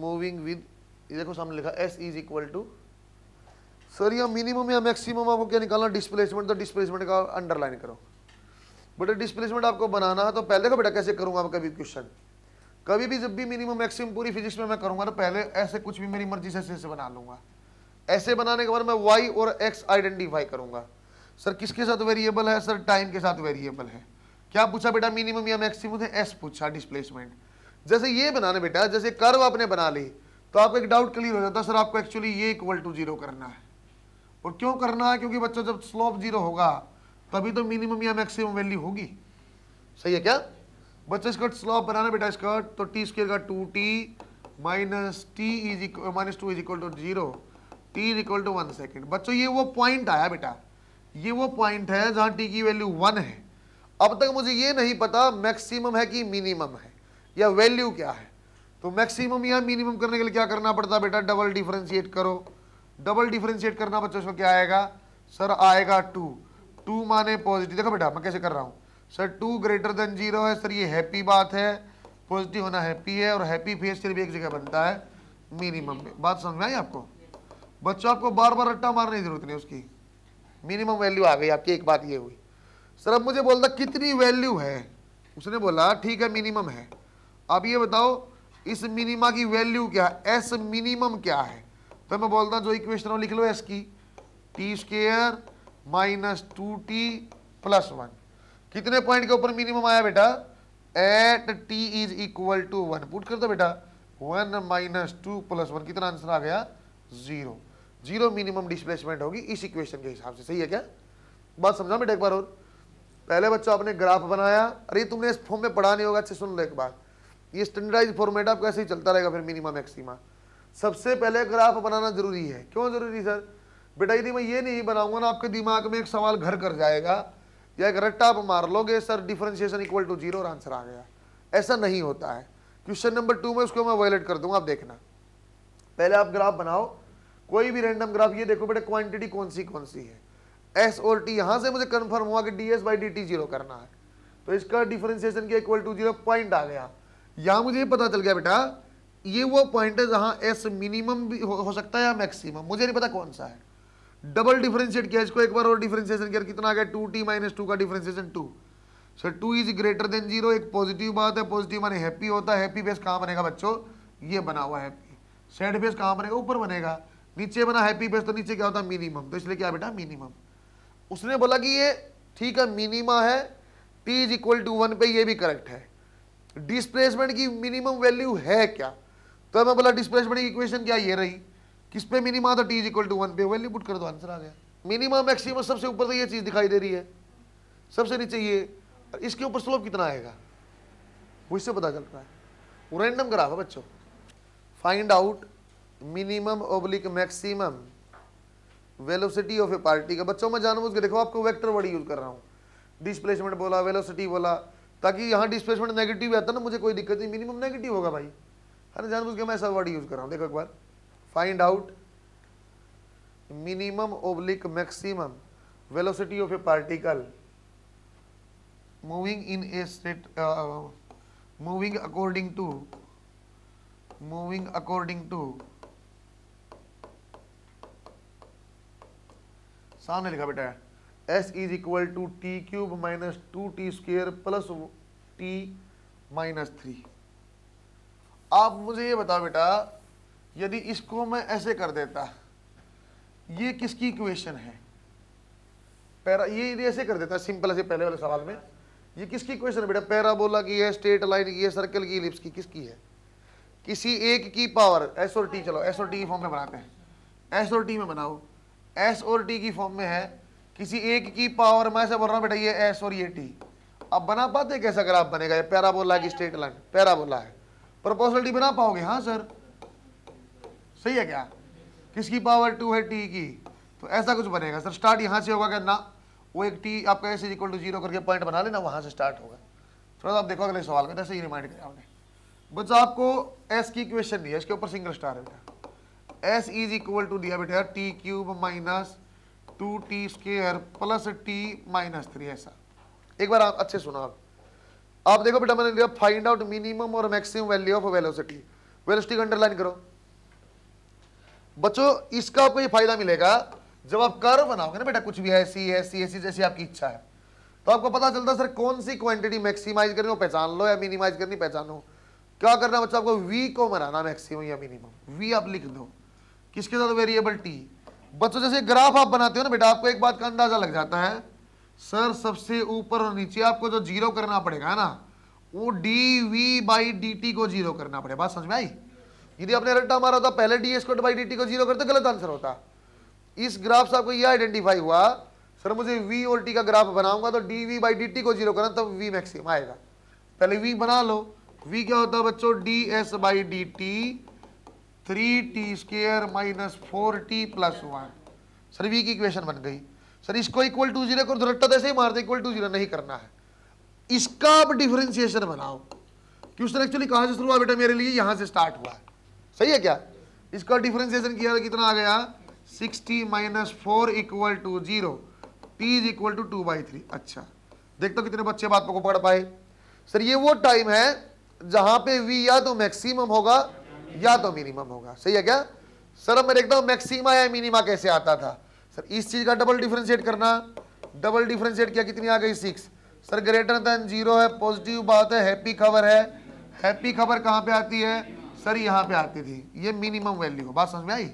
moving with ये देखो सामने लिखा s is equal to sir या मिनिमम या मैक्सिमम आपको क्या निकालना डिस्प्लेसमेंट तो डिस्प्लेसमेंट का अंडरलाइन करो बेटा डिस्प्लेसमेंट आपको बनाना है तो पहले का बेटा कैसे करूंगा आपका कभी क्वेश्चन कभी भी जब भी मिनिमम मैक्सिमम पूरी फिजिक्स में मैं करूंगा तो पहले ऐसे कुछ भी मेरी मर्जी से ऐसे ऐसे बना लूंगा ऐसे बनाने के बाद मैं वाई और एक्स आइडेंटिफाई करूंगा सर किसके साथ वेरिएबल है सर टाइम के साथ वेरिएबल है क्या पूछा बेटा मिनिमम या मैक्सिमम एस पूछा डिस्प्लेसमेंट जैसे ये बनाना बेटा जैसे कर्व आपने बना ली तो आपको एक डाउट क्लियर हो जाता है सर आपको एक्चुअली ये इक्वल टू जीरो करना है और क्यों करना है क्योंकि बच्चों जब स्लोप जीरो होगा तभी तो मिनिमम या मैक्सिमम वैल्यू होगी सही है क्या बच्चे स्कर्ट स्लोप बनाना बेटा स्कर्ट तो टी स्केयर का two t minus t is equal minus two is equal to zero t is equal to one second बच्चों ये वो पॉइंट आया बेटा ये वो पॉइंट है जहाँ टी की वैल्यू वन है अब तक मुझे ये नहीं पता मैक्सिमम है कि मिनिमम है या वैल्यू क्या है तो मैक्सिमम या मिनिमम करने के लिए क्या करना पड़ता बेटा डबल डिफ्रेंशिएट करो डबल डिफ्रेंशिएट करना बच्चों इसमें क्या आएगा सर आएगा टू टू माने पॉजिटिव देखो बेटा मैं कैसे कर रहा हूँ sir two greater than zero है सर ये हैप्पी बात है पॉजिटिव होना हैप्पी है और हैप्पी फेस सिर्फ एक जगह बनता है मिनिमम में बात समझ में आई आपको बच्चों आपको बार बार रट्टा मारने की जरूरत नहीं उसकी मिनिमम वैल्यू आ गई आपकी एक बात ये हुई सर अब मुझे बोलता कितनी वैल्यू है उसने बोला ठीक है मिनिमम है अब ये बताओ इस मिनिमा की वैल्यू क्या है एस मिनिमम क्या है तो मैं बोलता हूँ जो इक्वेशन लिख लो एस की t square minus two t plus one कितने पॉइंट के ऊपर मिनिमम आया बेटा at t is equal to one put कर दो बेटा one minus two plus one कितना आंसर आ गया जीरो जीरो मिनिमम डिस्प्लेसमेंट होगी इस इक्वेशन के हिसाब से सही है क्या बात समझा बेटा एक बार और पहले बच्चों आपने ग्राफ बनाया अरे तुमने इस फॉर्म में पढ़ा नहीं होगा अच्छे सुन लो एक बार ये स्टैंडर्डाइज फॉर्मेट आप ऐसे ही चलता रहेगा फिर मिनिमम मैक्सिमा सबसे पहले ग्राफ बनाना जरूरी है क्यों जरूरी सर बेटा यदि मैं ये नहीं बनाऊंगा ना आपके दिमाग में एक सवाल घर कर जाएगा या एक रट्टा आप मार लोगे sir differentiation equal to zero और आंसर आ गया ऐसा नहीं होता है क्वेश्चन नंबर टू में उसको मैं वायलेट कर दूंगा आप देखना पहले आप ग्राफ बनाओ कोई भी रैंडम ग्राफ ये देखो बेटा क्वांटिटी कौन सी कौन सी है एस और टी यहाँ से मुझे कन्फर्म हुआ कि d s by d t zero करना है तो इसका डिफ्रेंसिएशन के इक्वल टू जीरो पॉइंट आ गया यहां मुझे पता चल गया बेटा ये वो पॉइंट है जहां एस मिनिमम भी हो, हो सकता है या मैक्सिमम मुझे नहीं पता कौन सा है डबल डिफरेंशिएट किया इसको एक बार और डिफरेंशिएशन किया कितना आ गया टू टी माइनस टू का differentiation two so two is greater than zero एक पॉजिटिव बात है पॉजिटिव माने हैप्पी होता है हैप्पी बेस कहाँ बनेगा बच्चों ये बना हुआ हैप्पी सैड बेस कहाँ बनेगा ऊपर बनेगा नीचे बना हैप्पी बेस तो नीचे क्या होता है मिनिमम तो इसलिए क्या बेटा मिनिमम उसने बोला कि ये ठीक है मिनिमा है t is equal to one पे ये भी करेक्ट है डिस्प्लेसमेंट की मिनिमम वैल्यू है क्या तो मैं बोला डिस्प्लेसमेंट की इक्वेशन क्या ये रही किस पे मिनिमा था टी इक्वल टू वन पे वैल्यू पुट कर दो आंसर आ गया मिनिमम मैक्सिमम सबसे ऊपर से तो ये चीज़ दिखाई दे रही है सबसे नीचे ये इसके ऊपर स्लोप कितना आएगा वो इससे पता चल रहा है वो रैंडम ग्राफ है बच्चों find out minimum oblique maximum velocity of a party का बच्चों मैं जानबूझ के देखो आपको वेक्टर वर्ड यूज कर रहा हूँ डिस्प्लेसमेंट बोला वेलोसिटी बोला ताकि यहाँ डिस्प्लेसमेंट नेगेटिव आता ना मुझे कोई दिक्कत नहीं मिनिमम नेगेटिव होगा भाई है ना जानबूझ के मैं ऐसा वर्ड यूज़ कर रहा हूँ देखो एक बार find out minimum oblique maximum velocity of a particle moving in a straight moving according to moving according to सामने लिखा बेटा है s is equal to t cube minus two t square plus t minus three आप मुझे ये बताओ बेटा यदि इसको मैं ऐसे कर देता ये किसकी इक्वेशन है पैरा ये यदि ऐसे कर देता सिंपल से पहले वाले सवाल में ये किसकी इक्वेशन है बेटा पैरा बोला की है स्ट्रेट लाइन की है सर्कल की लिप्स की किसकी है किसी एक की पावर एस और टी चलो एस और टी की फॉर्म में बनाते हैं एस और टी में बनाओ एस और टी की फॉर्म में है किसी एक की पावर मैं से बोल रहा हूँ बेटा ये एस और ये टी अब बना पाते कैसा ग्राफ बनेगा ये पैराबोला की स्टेट लाइन पैराबोला है प्रोपोर्शनलिटी बना पाओगे हाँ सर सही है क्या किसकी पावर टू है टी की तो ऐसा कुछ बनेगा सर स्टार्ट यहाँ से होगा क्या ना वो एक टी आपका ऐसे इक्वल टू जीरो करके पॉइंट बना लेना वहाँ से स्टार्ट होगा थोड़ा सा आप देखो अगले सवाल का जैसे ही रिमाइंड किया आपने बस आपको एस की इक्वेशन दिया इसके ऊपर सिंगल स्टार है बेटा एस इज इक्वल टू दिया बेटा t cube minus two t square plus t minus three ऐसा एक बार आप अच्छे सुनो आप आप देखो बेटा मैंने लिखा फाइंड आउट मिनिमम और maximum value of velocity velocity को अंडरलाइन करो बच्चों इसका आपको ये फायदा मिलेगा जब आप कर बनाओगे ना बेटा कुछ भी ऐसी ऐसी ऐसी जैसी आपकी इच्छा है तो आपको पता चलता है सर कौन सी क्वांटिटी मैक्सिमाइज करनी हो पहचान लो या मिनिमाइज करनी पहचान लो क्या करना बच्चों आपको वी को मनाना मैक्सिमम या मिनिमम वी आप लिख दो किसके साथ वेरिएबल टी बच्चों तो जैसे ग्राफ आप बनाते हो ना बेटा आपको एक बात का अंदाजा लग जाता है सर सबसे ऊपर और नीचे आपको जो जीरो करना पड़ेगा ना वो d v by d t को जीरो करना पड़ेगा बात समझ में आई यदि आपने रट्टा मारा होता पहले d square by d t को जीरो करते गलत आंसर होता इस ग्राफ से आपको यह आइडेंटिफाई हुआ सर मुझे वी और टी का ग्राफ बनाऊंगा तो d v by d t को जीरो करना तब वी मैक्सिमम आएगा पहले वी बना लो वी क्या होता है बच्चों d s by d t three t square minus four t plus one sir v की इक्वेशन बन गई सर इसको इक्वल टू जीरो करो रट्टा तो ऐसे ही मार दे इक्वल टू जीरो नहीं करना है इसका आप डिफ्रेंसिएशन बनाओ क्वेश्चन एक्चुअली कहाँ से शुरू हुआ बेटा मेरे लिए यहाँ से स्टार्ट हुआ है सही है क्या इसका डिफ्रेंसिएशन किया कितना आ गया sixty minus four equal to zero t is equal to two by three अच्छा देखते हो कितने बच्चे बात को पकड़ पाए सर ये वो टाइम है जहाँ पे वी या तो मैक्सिमम होगा या तो मिनिमम होगा सही है क्या सर अब मैं देखता हूँ मैक्सिमा या मिनिमा कैसे आता था सर इस चीज़ का डबल डिफ्रेंशिएट करना डबल डिफ्रेंशिएट किया कितनी आ गई six sir greater than zero है पॉजिटिव बात है हैप्पी खबर है हैप्पी खबर कहाँ पे आती है सर यहाँ पे आती थी ये मिनिमम वैल्यू बात समझ में आई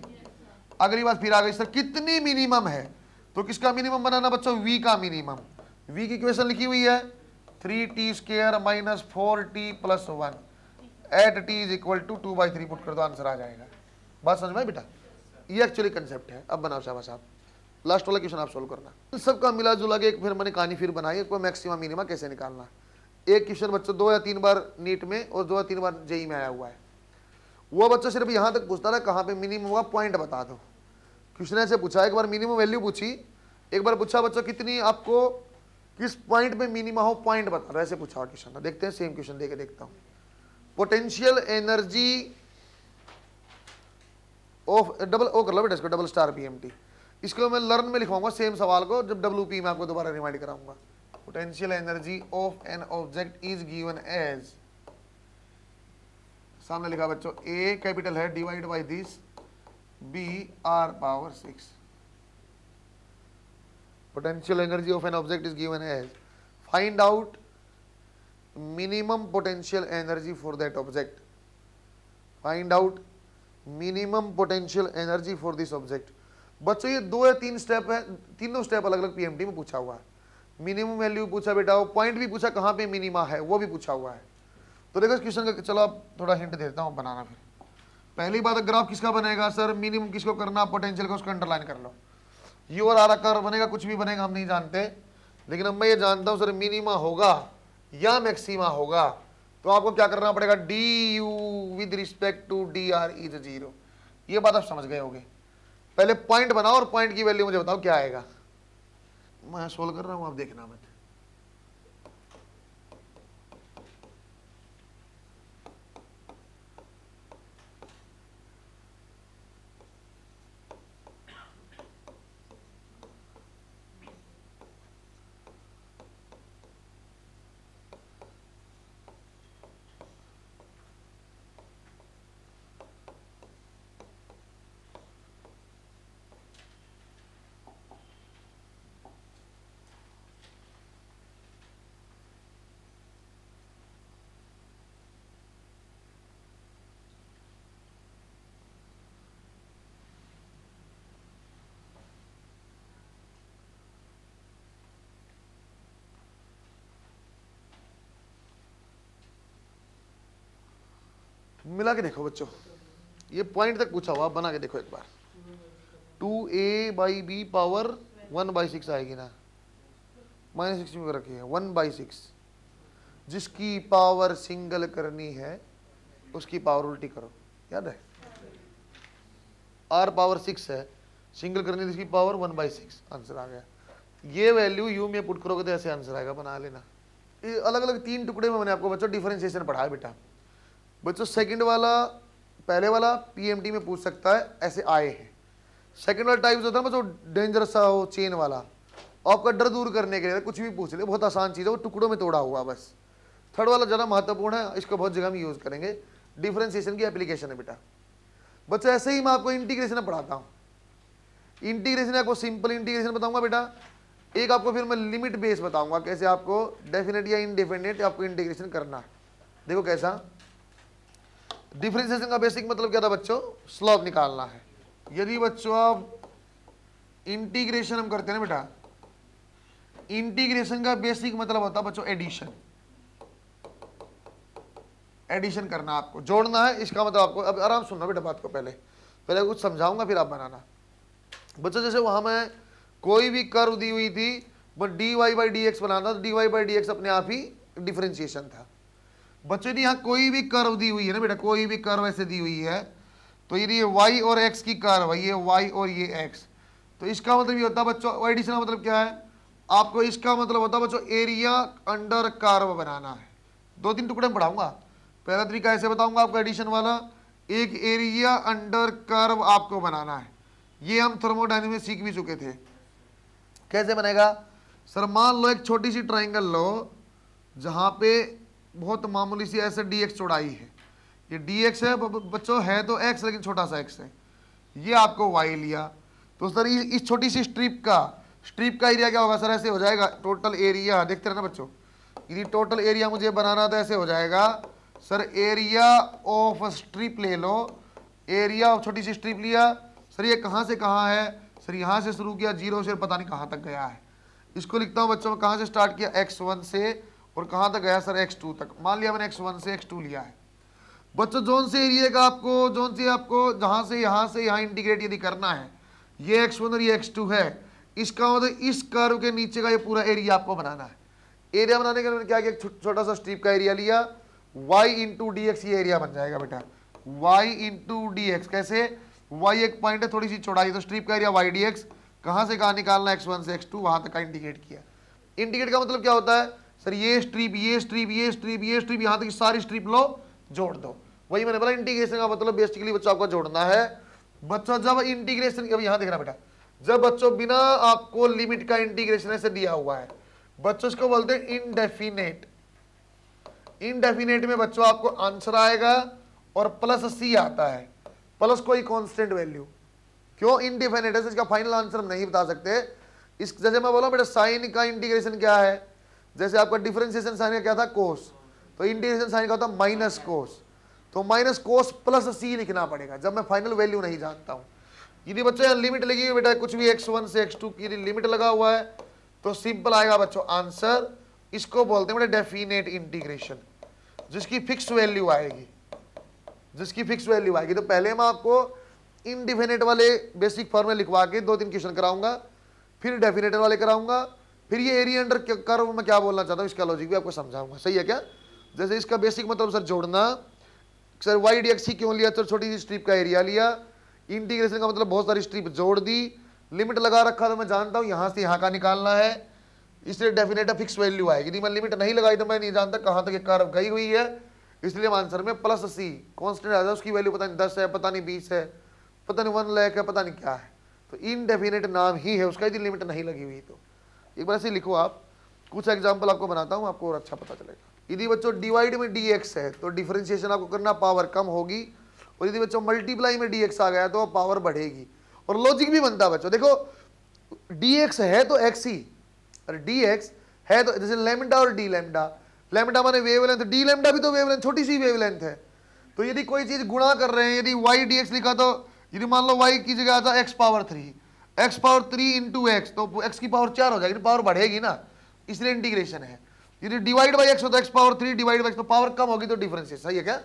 अगली बात फिर आ गई सर कितनी मिनिमम है तो किसका मिनिमम बनाना बच्चों वी का मिनिमम वी की इक्वेशन लिखी हुई है three t square minus four t plus one at t is equal to two by three put कर दो आंसर आ जाएगा बात समझ में बेटा ये एक्चुअली कंसेप्ट है अब बनाओ शाह साहब लास्ट वाला क्वेश्चन आप सोल्व करना इन सब का मिला जुला के एक फिर मैंने कहानी फिर बनाई कोई मैक्सिमा मिनिमा कैसे निकालना एक क्वेश्चन बच्चों दो या तीन बार नीट में और दो या तीन बार जेई में आया हुआ है वो बच्चा सिर्फ यहाँ तक पूछता था कहाँ पे मिनिमम हुआ पॉइंट बता दो क्वेश्चन ऐसे पूछा एक बार मिनिमम वैल्यू पूछी एक बार पूछा बच्चों कितनी आपको किस पॉइंट पे मिनिमा हो पॉइंट बता दो ऐसे पूछा क्वेश्चन देखते हैं सेम क्वेश्चन देखे देखता हूँ potential energy of double o कर लो बेटा इसको डबल स्टार पीएमटी इसको मैं लर्न में लिखवाऊंगा सेम सवाल को जब डब्ल्यू पी में आपको दोबारा रिमाइंड कराऊंगा potential energy of an object is given as सामने लिखा बच्चों ए कैपिटल है divide by this b r power six potential energy of an object is given as find out minimum potential energy for that object find out minimum potential energy for this object बच्चों ये दो या तीन स्टेप है तीनों स्टेप अलग अलग पीएमटी में पूछा हुआ है मिनिमम वैल्यू पूछा बेटा पॉइंट भी पूछा कहाँ पे मिनिमा है वो भी पूछा हुआ है तो देखो क्वेश्चन का चलो आप थोड़ा हिंट देता हूँ बनाना फिर पहली बात ग्राफ किसका बनेगा सर मिनिमम किसको करना पोटेंशियल का उसको अंडरलाइन कर लो यू और आर आकार बनेगा कुछ भी बनेगा हम नहीं जानते लेकिन अब मैं ये जानता हूँ सर मिनिमा होगा या मैक्सिमा होगा तो आपको क्या करना पड़ेगा d u with respect to d r is zero ये बात आप समझ गए होंगे पहले पॉइंट बनाओ और पॉइंट की वैल्यू मुझे बताओ क्या आएगा मैं सोल्व कर रहा हूँ आप देखना मैं मिला के देखो बच्चों ये पॉइंट तक पूछा हुआ बना के देखो एक बार two a by b power one by six आएगी ना माइनस सिक्स में रखी है वन बाई सिक्स जिसकी पावर सिंगल करनी है उसकी पावर उल्टी करो याद है आर पावर सिक्स है सिंगल करनी जिसकी power one by six answer आ गया ये वैल्यू यू में पुट करोगे तो ऐसे आंसर आएगा बना लेना अलग अलग तीन टुकड़े में मैंने आपको बच्चों डिफरेंशिएशन पढ़ाया बेटा बच्चों सेकंड वाला पहले वाला पीएमटी में पूछ सकता है ऐसे आए हैं सेकंड वाला टाइप जो था बच्चों डेंजरस सा हो चेन वाला आपका डर दूर करने के लिए कुछ भी पूछ ले बहुत आसान चीज़ है वो टुकड़ों में तोड़ा हुआ बस थर्ड वाला ज़्यादा महत्वपूर्ण है इसको बहुत जगह हम यूज़ करेंगे डिफ्रेंसिएशन की एप्लीकेशन है बेटा बच्चों ऐसे ही मैं आपको इंटीग्रेशन पढ़ाता हूँ इंटीग्रेशन आपको सिंपल इंटीग्रेशन बताऊंगा बेटा एक आपको फिर मैं लिमिट बेस बताऊंगा कैसे आपको डेफिनेट या इनडेफिनेट आपको इंटीग्रेशन करना देखो कैसा डिफ्रेंसिएशन का बेसिक मतलब क्या था बच्चों स्लॉप निकालना है यदि बच्चों आप इंटीग्रेशन हम करते हैं ना बेटा इंटीग्रेशन का बेसिक मतलब होता बच्चों एडिशन एडिशन करना आपको जोड़ना है इसका मतलब आपको अब आराम सुनना बेटा बात को पहले पहले कुछ समझाऊंगा फिर आप बनाना बच्चों जैसे वहां में कोई भी कर्व दी हुई थी but d y by d x बनाना था d y by d x अपने आप ही डिफ्रेंशिएशन था बच्चों ने यहाँ कोई भी कर्व दी हुई है ना बेटा कोई भी कर्व ऐसे दी हुई है तो ये ये वाई और एक्स की कर्व है ये वाई और ये एक्स तो इसका मतलब ये होता है बच्चों एडिशन का मतलब क्या है आपको इसका मतलब होता है बच्चों एरिया अंडर कर्व बनाना है दो तीन टुकड़े पढ़ाऊंगा पहला तरीका ऐसे बताऊंगा आपको एडिशन वाला एक एरिया अंडर कर्व आपको बनाना है ये हम में सीख भी चुके थे कैसे बनेगा सर मान लो एक छोटी सी ट्राइंगल लो जहाँ पे बहुत मामूली सी ऐसे डी एक्स चौड़ाई है ये डी है बच्चों है तो एक्स लेकिन छोटा सा एक्स है ये आपको वाई लिया तो सर इस छोटी सी स्ट्रिप का स्ट्रिप का एरिया क्या होगा सर ऐसे हो जाएगा टोटल एरिया देखते रहना बच्चों यदि टोटल एरिया मुझे बनाना तो ऐसे हो जाएगा सर एरिया ऑफ स्ट्रिप ले लो एरिया ऑफ छोटी सी स्ट्रिप लिया सर ये कहाँ से कहाँ है सर यहाँ से शुरू किया जीरो से पता नहीं कहाँ तक गया है इसको लिखता हूँ बच्चों में कहाँ से स्टार्ट किया एक्स वन से और कहाँ तक गया सर एक्स टू तक मान लिया मैंने एक्स वन से एक्स टू लिया है बच्चों जोन से एरिए का आपको जोन से आपको जहाँ से यहाँ से यहाँ इंटीग्रेट यदि करना है ये एक्स वन और ये एक्स टू है इसका मतलब इस कर्व के नीचे का ये पूरा एरिया आपको बनाना है एरिया बनाने के लिए मैंने क्या किया छोटा सा स्ट्रीप का एरिया लिया वाई इंटू डी एक्स ये एरिया बन जाएगा बेटा वाई इंटू डी एक्स कैसे वाई एक पॉइंट है थोड़ी सी चौड़ाई तो स्ट्रीप का एरिया वाई डी एक्स कहाँ से कहाँ निकालना एक्स वन से एक्स टू वहाँ तक का इंडिकेट किया इंडिकेट का मतलब क्या होता है सर ये स्ट्रीप ये स्ट्रीप ये स्ट्रीप ये स्ट्रीप यहां तक सारी स्ट्रीप लो जोड़ दो वही मैंने बोला इंटीग्रेशन का मतलब बेसिकली बच्चा आपको जोड़ना है बच्चा जब इंटीग्रेशन अब यहाँ देखना बेटा जब बच्चों बिना आपको लिमिट का इंटीग्रेशन ऐसे दिया हुआ है बच्चों इसको बोलते हैं इनडेफिनेट इनडेफिनेट में बच्चों आपको आंसर आएगा और प्लस सी आता है प्लस कोई कांस्टेंट वैल्यू क्यों इनडेफिनेट है इसका फाइनल आंसर हम नहीं बता सकते इस जैसे मैं बोला बेटा साइन का इंटीग्रेशन क्या है जैसे आपका डिफरेंशिएशन साइन का क्या था कोस तो इंटीग्रेशन साइन का होता माइनस कोस तो माइनस कोस प्लस सी लिखना पड़ेगा जब मैं फाइनल वैल्यू नहीं जानता हूँ यदि बच्चों लिमिट लगी हुई बेटा कुछ भी एक्स वन से एक्स टू की लिमिट लगा हुआ है तो सिंपल आएगा बच्चों आंसर इसको बोलते हैं बेटा डेफिनेट इंटीग्रेशन जिसकी फिक्स वैल्यू आएगी जिसकी फिक्स वैल्यू आएगी तो पहले मैं आपको इनडिफिनेट वाले बेसिक फॉर्म में लिखवा के दो तीन क्वेश्चन कराऊंगा फिर डेफिनेट वाले कराऊंगा फिर ये एरिया अंडर कर्व में क्या बोलना चाहता हूँ इसका लॉजिक भी आपको समझाऊंगा सही है क्या जैसे इसका बेसिक मतलब सर जोड़ना सर वाई डी एक्सी क्यों लिया सर छोटी सी स्ट्रिप का एरिया लिया इंटीग्रेशन का मतलब बहुत सारी स्ट्रिप जोड़ दी लिमिट लगा रखा तो मैं जानता हूँ यहाँ से यहाँ का निकालना है इसलिए डेफिनेट फिक्स वैल्यू आएगी यदि मैं लिमिट नहीं लगाई तो मैं नहीं जानता कहाँ तक ये कर्व गई हुई है इसलिए आंसर में प्लस सी कॉन्स्टेंट आ जाए उसकी वैल्यू पता नहीं दस है पता नहीं बीस है पता नहीं वन लैक है पता नहीं क्या है तो इनडेफिनेट नाम ही है उसका यदि लिमिट नहीं लगी हुई तो एक बार ऐसे लिखो आप कुछ एग्जाम्पल आपको बनाता हूँ आपको और अच्छा पता चलेगा यदि बच्चों डिवाइड में डी है तो डिफ्रेंशिएशन आपको करना पावर कम होगी और यदि बच्चों मल्टीप्लाई में डी आ गया तो पावर बढ़ेगी और लॉजिक भी बनता है बच्चों देखो डी है तो एक्स ही अरे डी है तो जैसे लेमडा और डी लेमडा लेमडा माने वेव लेंथ डी लेमडा भी तो वेव लेंथ छोटी सी वेव लेंथ है तो यदि कोई चीज़ गुणा कर रहे हैं यदि वाई डी लिखा तो यदि मान लो वाई की जगह आता x power three x power three into x तो एक्स की पावर चार हो जाएगी पावर तो बढ़ेगी ना इसलिए इंटीग्रेशन है यदि डिवाइड बाई एक्स हो तो x power three divide by तो पावर कम होगी तो डिफरेंस है सही है क्या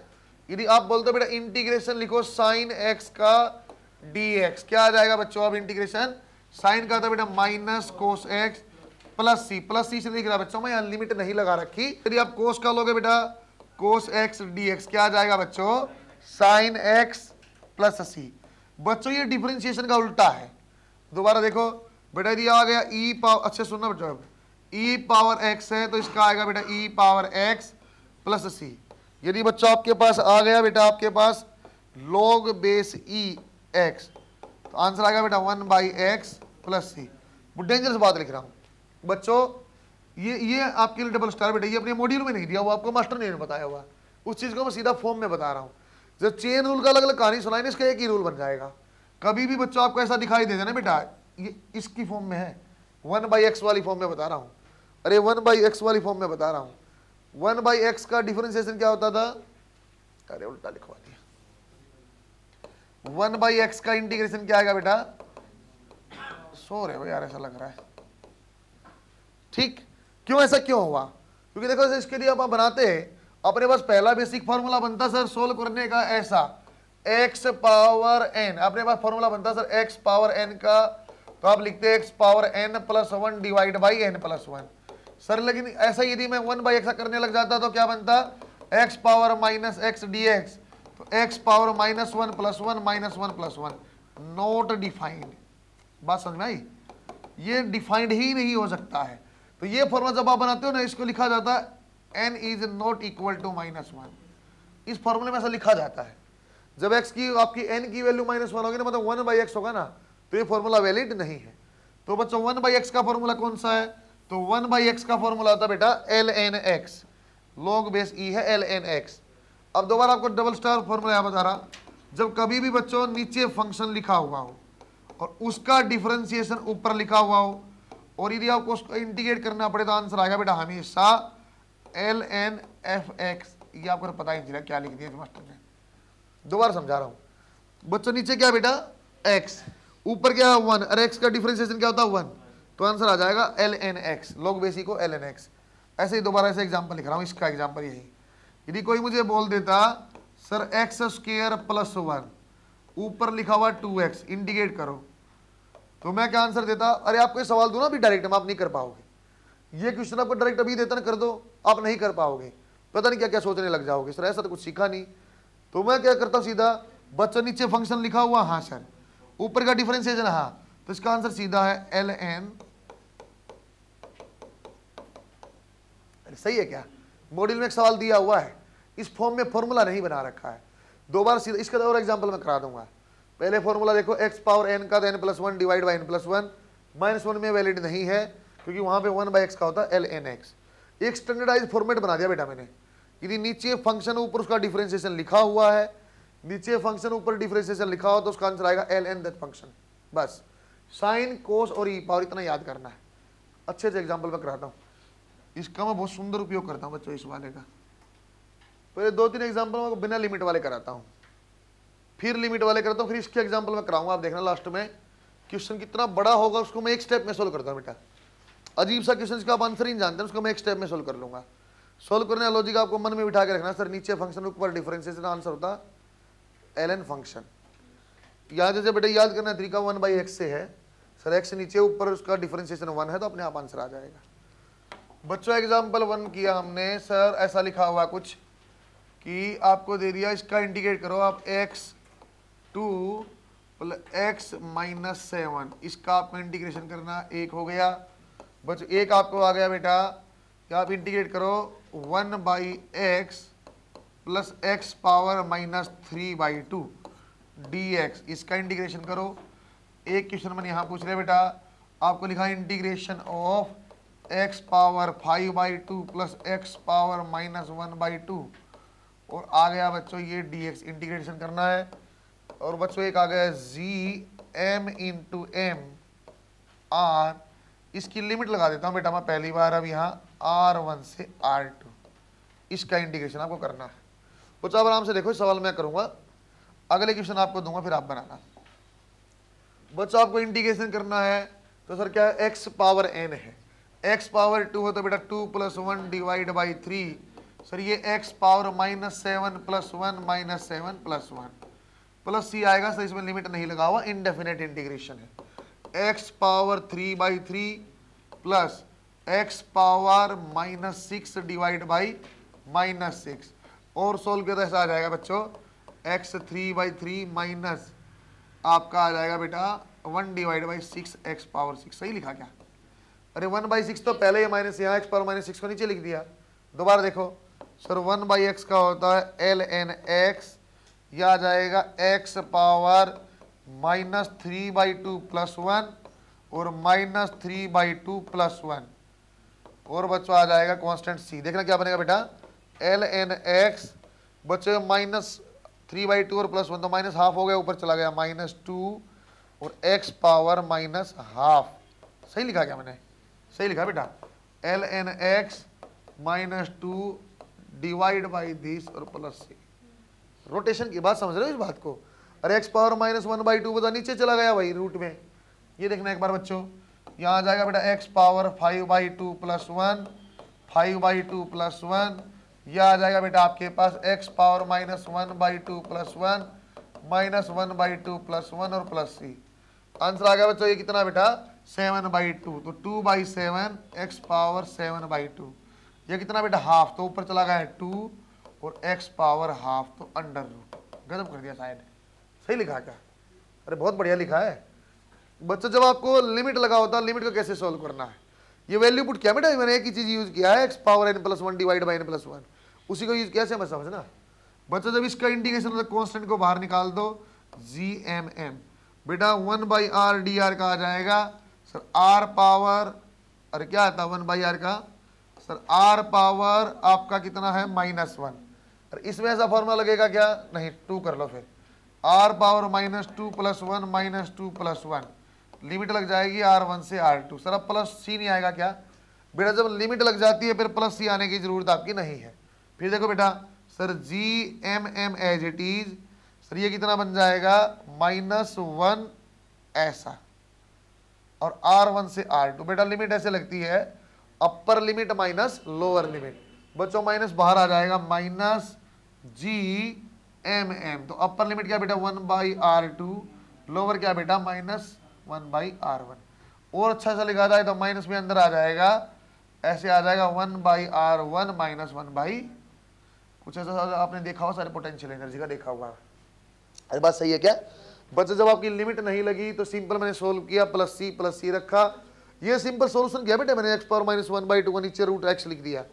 यदि आप बोलते हो बेटा इंटीग्रेशन लिखो साइन एक्स का डी एक्स क्या आ जाएगा बच्चों अब इंटीग्रेशन साइन का था तो बेटा minus cos x plus c plus c से लिख रहा बच्चों मैं अनलिमिट नहीं लगा रखी यदि आप कोस का लोगे बेटा कोस एक्स डी एक्स क्या आ जाएगा बच्चों साइन एक्स प्लस सी बच्चों ये डिफरेंशिएशन का उल्टा है दोबारा देखो बेटा यदि आ गया ई e पावर अच्छे सुनना बेटा ई पावर एक्स है तो इसका आएगा बेटा e power x plus c यदि बच्चा आपके पास आ गया बेटा आपके पास लॉग बेस ई एक्स तो आंसर आएगा बेटा one by x plus c dangerous बात लिख रहा हूँ बच्चों ये ये आपके लिए डबल स्टार बेटा ये अपने मॉड्यूल में नहीं दिया हुआ आपको मास्टर ने बताया हुआ उस चीज़ को मैं सीधा फॉर्म में बता रहा हूँ जब चेन रूल का अलग अलग कहानी सुनाई ना इसका एक ही रूल बन जाएगा कभी भी बच्चों आपको ऐसा दिखाई दे देना बेटा ये इसकी फॉर्म में है वन बाई एक्स वाली फॉर्म में बता रहा हूँ अरे वन बाई एक्स वाली फॉर्म में बता रहा हूँ वन बाई एक्स का डिफरेंशिएशन क्या होता था अरे उल्टा लिखवा दिया वन बाई एक्स का इंटीग्रेशन क्या आएगा बेटा सो रहे हो यार ऐसा लग रहा है ठीक क्यों ऐसा क्यों हुआ क्योंकि देखो इसके लिए आप बनाते हैं अपने पास पहला बेसिक फॉर्मूला बनता सर सोल्व करने का ऐसा एक्स पावर एन अपने पास फॉर्मूला बनता है सर एक्स पावर एन का तो आप लिखते हैं x power n plus one divide by n plus one sir लेकिन ऐसा यदि मैं वन बाई एक्स करने लग जाता तो क्या बनता x power minus x d x तो x power minus one plus one minus one plus one not defined बात समझ में आई ये डिफाइंड ही नहीं हो सकता है तो ये फॉर्मूला जब आप बनाते हो ना इसको लिखा जाता है n is not equal to minus one इस फॉर्मूले में ऐसा लिखा जाता है जब एक्स की आपकी एन की वैल्यू माइनस वन होगी ना मतलब वन बाई एक्स होगा ना तो ये फॉर्मूला वैलिड नहीं है तो बच्चों वन बाई एक्स का फॉर्मूला कौन सा है तो वन बाई एक्स का फॉर्मूला होता है बेटा l N x log base e है एल एन एक्स अब दोबारा आपको डबल स्टार फॉर्मूला यहाँ बता रहा जब कभी भी बच्चों नीचे फंक्शन लिखा हुआ हो और उसका डिफ्रेंसिएशन ऊपर लिखा हुआ हो और यदि आपको उसको इंटीग्रेट करना पड़े तो आंसर आएगा बेटा हमेशा एल एन एफ एक्स ये आपको पता ही नहीं चला क्या लिख दिया मास्टर ने दोबारा समझा रहा हूं बच्चों नीचे क्या बेटा एक्स ऊपर क्या वन और एक्स का डिफ्रेंसिएशन क्या होता है वन तो आंसर आ जाएगा एल एन एक्स लोग बेसी को एल एन एक्स ऐसे ही दोबारा ऐसे एग्जाम्पल लिख रहा हूँ इसका एग्जाम्पल यही यदि कोई मुझे बोल देता sir x square plus one ऊपर लिखा हुआ टू एक्स इंडिकेट करो तो मैं क्या आंसर देता अरे आपको ये सवाल दो ना अभी डायरेक्ट में आप नहीं कर पाओगे ये क्वेश्चन आपको डायरेक्ट अभी देता ना कर दो आप नहीं कर पाओगे पता नहीं क्या क्या सोचने लग जाओगे सर ऐसा तो कुछ सीखा नहीं तो मैं क्या करता हूँ सीधा बच्चा नीचे फंक्शन लिखा हुआ हाँ सर ऊपर का डिफरेंशिएशन हाँ तो इसका आंसर सीधा है एल एन सही है क्या मॉड्यूल में एक सवाल दिया हुआ है इस फॉर्म में फॉर्मूला नहीं बना रखा है दो बार सीधा इसका और एग्जाम्पल मैं करा दूंगा पहले फॉर्मूला देखो एक्स पावर एन का n plus one divide by n plus one minus one में वैलिड नहीं है क्योंकि वहां पे वन बाई एक्स का होता है एल एन एक्स एक स्टैंडर्डाइज फॉर्मेट बना दिया बेटा मैंने यदि नीचे फंक्शन ऊपर उसका डिफरेंशिएशन लिखा हुआ है नीचे फंक्शन ऊपर डिफ्रेंसिएशन लिखा हो तो उसका आंसर आएगा एल एन दैट फंक्शन बस साइन कोस और ई e पावर इतना याद करना है अच्छे से एग्जाम्पल में कराता हूँ इसका मैं बहुत सुंदर उपयोग करता हूँ बच्चों इस वाले का पहले दो तीन एग्जाम्पल मैं बिना लिमिट वाले कराता हूँ फिर लिमिट वाले करता हूँ फिर इसके एग्जाम्पल में कराऊंगा आप देखना लास्ट में क्वेश्चन कितना बड़ा होगा उसको मैं एक स्टेप में सोल्व करता हूँ बेटा अजीब सा क्वेश्चन का आप आंसर ही जानते हैं उसको मैं एक स्टेप में सोल्व कर लूँगा सोल्व करने लॉजिक आपको मन में बिठा के रखना सर नीचे फंक्शन ऊपर डिफरेंशिएशन आंसर होता एल एन फंक्शन याद जैसे बेटे याद करना थ्री का वन बाई एक्स से है सर एक्स नीचे ऊपर उसका डिफरेंशिएशन वन है तो अपने आप आंसर आ जाएगा बच्चों एग्जाम्पल वन किया हमने सर ऐसा लिखा हुआ कुछ कि आपको दे दिया इसका इंडिकेट करो आप x two plus x minus seven इसका आपको इंटीग्रेशन करना एक हो गया बच्चों एक आपको आ गया बेटा आप इंटीग्रेट करो one by x plus x power minus three by two d x इसका इंटीग्रेशन करो एक क्वेश्चन मैंने यहाँ पूछ रहे बेटा आपको लिखा integration of x power five by two plus x power minus one by two और आ गया बच्चों ये डी एक्स इंटीग्रेशन करना है और बच्चों एक आ गया g m into m r इसकी लिमिट लगा देता हूँ बेटा मैं पहली बार अब यहाँ आर वन से आर इसका इंडिकेशन आपको करना है कुछ तो आप आराम से देखो सवाल मैं करूँगा अगले क्वेश्चन आपको दूंगा फिर आप बनाना बच्चों आपको इंडिकेशन करना है तो सर क्या है एक्स पावर एन है एक्स पावर टू है तो बेटा two plus one divide by three sir ये x power minus seven plus one minus seven plus one plus c आएगा सर इसमें लिमिट नहीं लगा हुआ इनडेफिनेट इंटीग्रेशन है x power three by three plus x power minus six divide by minus six और सोल्व किया तो ऐसा आ जाएगा बच्चों x three by three minus आपका आ जाएगा बेटा one divide by six x power six सही लिखा क्या अरे वन बाई सिक्स तो पहले ही माइनस यहाँ एक्स पावर माइनस सिक्स को नीचे लिख दिया दोबारा देखो सर वन बाई एक्स का होता है एल एन एक्स यह आ जाएगा x power minus three by two plus one और minus three by two plus one और बच्चों आ जाएगा कॉन्स्टेंट सी देखना क्या बनेगा बेटा एल एन एक्स बच्चे माइनस थ्री बाई टू और प्लस वन तो माइनस हाफ हो गया ऊपर चला गया माइनस टू और एक्स पावर माइनस हाफ सही लिखा क्या मैंने सही लिखा बेटा l N x minus two divide by this और प्लस सी रोटेशन की बात समझ रहे हो इस बात को अरे x power minus one by two बता नीचे चला गया भाई रूट में ये देखना एक बार बच्चों यहाँ आ जाएगा बेटा x power five by two plus one five by two plus one ये आ जाएगा बेटा आपके पास x power minus one by two plus one minus one by two plus one और प्लस सी आंसर आ गया बच्चों ये कितना बेटा सेवन बाई टू तो two by seven x power seven by two ये कितना बेटा हाफ तो ऊपर चला गया है टू और एक्स पावर हाफ तो अंडर रूट गजब कर दिया शायद सही लिखा क्या अरे बहुत बढ़िया लिखा है बच्चों जब आपको लिमिट लगा होता है लिमिट को कैसे सॉल्व करना है ये वैल्यू पुट किया बेटा मैंने एक ही चीज़ यूज़ किया है x power n plus one divide by n plus one उसी को यूज कैसे मत समझना बच्चा जब इसका इंडिकेशन होता है कॉन्स्टेंट को बाहर निकाल दो जी एम एम बेटा one by R D R का आ जाएगा सर आर पावर अरे क्या आता वन बाई आर का सर आर पावर आपका कितना है माइनस वन और इसमें ऐसा फॉर्मूला लगेगा क्या नहीं टू कर लो फिर R power minus two plus one minus two plus one limit लग जाएगी आर वन से आर टू सर अब प्लस सी नहीं आएगा क्या बेटा जब लिमिट लग जाती है फिर प्लस सी आने की ज़रूरत आपकी नहीं है फिर देखो बेटा sir G M M as it is sir ये कितना बन जाएगा माइनस वन ऐसा और आर वन से आर टू बेटा लिमिट ऐसे लगती है upper limit minus lower limit बच्चों माइनस बाहर आ जाएगा माइनस जी एम एम तो अपर लिमिट क्या बेटा one by R two lower क्या बेटा minus one by R one और अच्छा सा लिखा जाए तो माइनस में अंदर आ जाएगा ऐसे आ जाएगा one by R one minus one by कुछ ऐसा आपने देखा हो सारे पोटेंशियल एनर्जी का देखा होगा अरे बात सही है क्या बच्चे जब आपकी लिमिट नहीं लगी तो सिंपल मैंने सोल्व किया प्लस सी प्लस सी रखा ये सिंपल सोल्यूशन किया बेटा मैंने x power minus one by two का नीचे रूट एक्स लिख दिया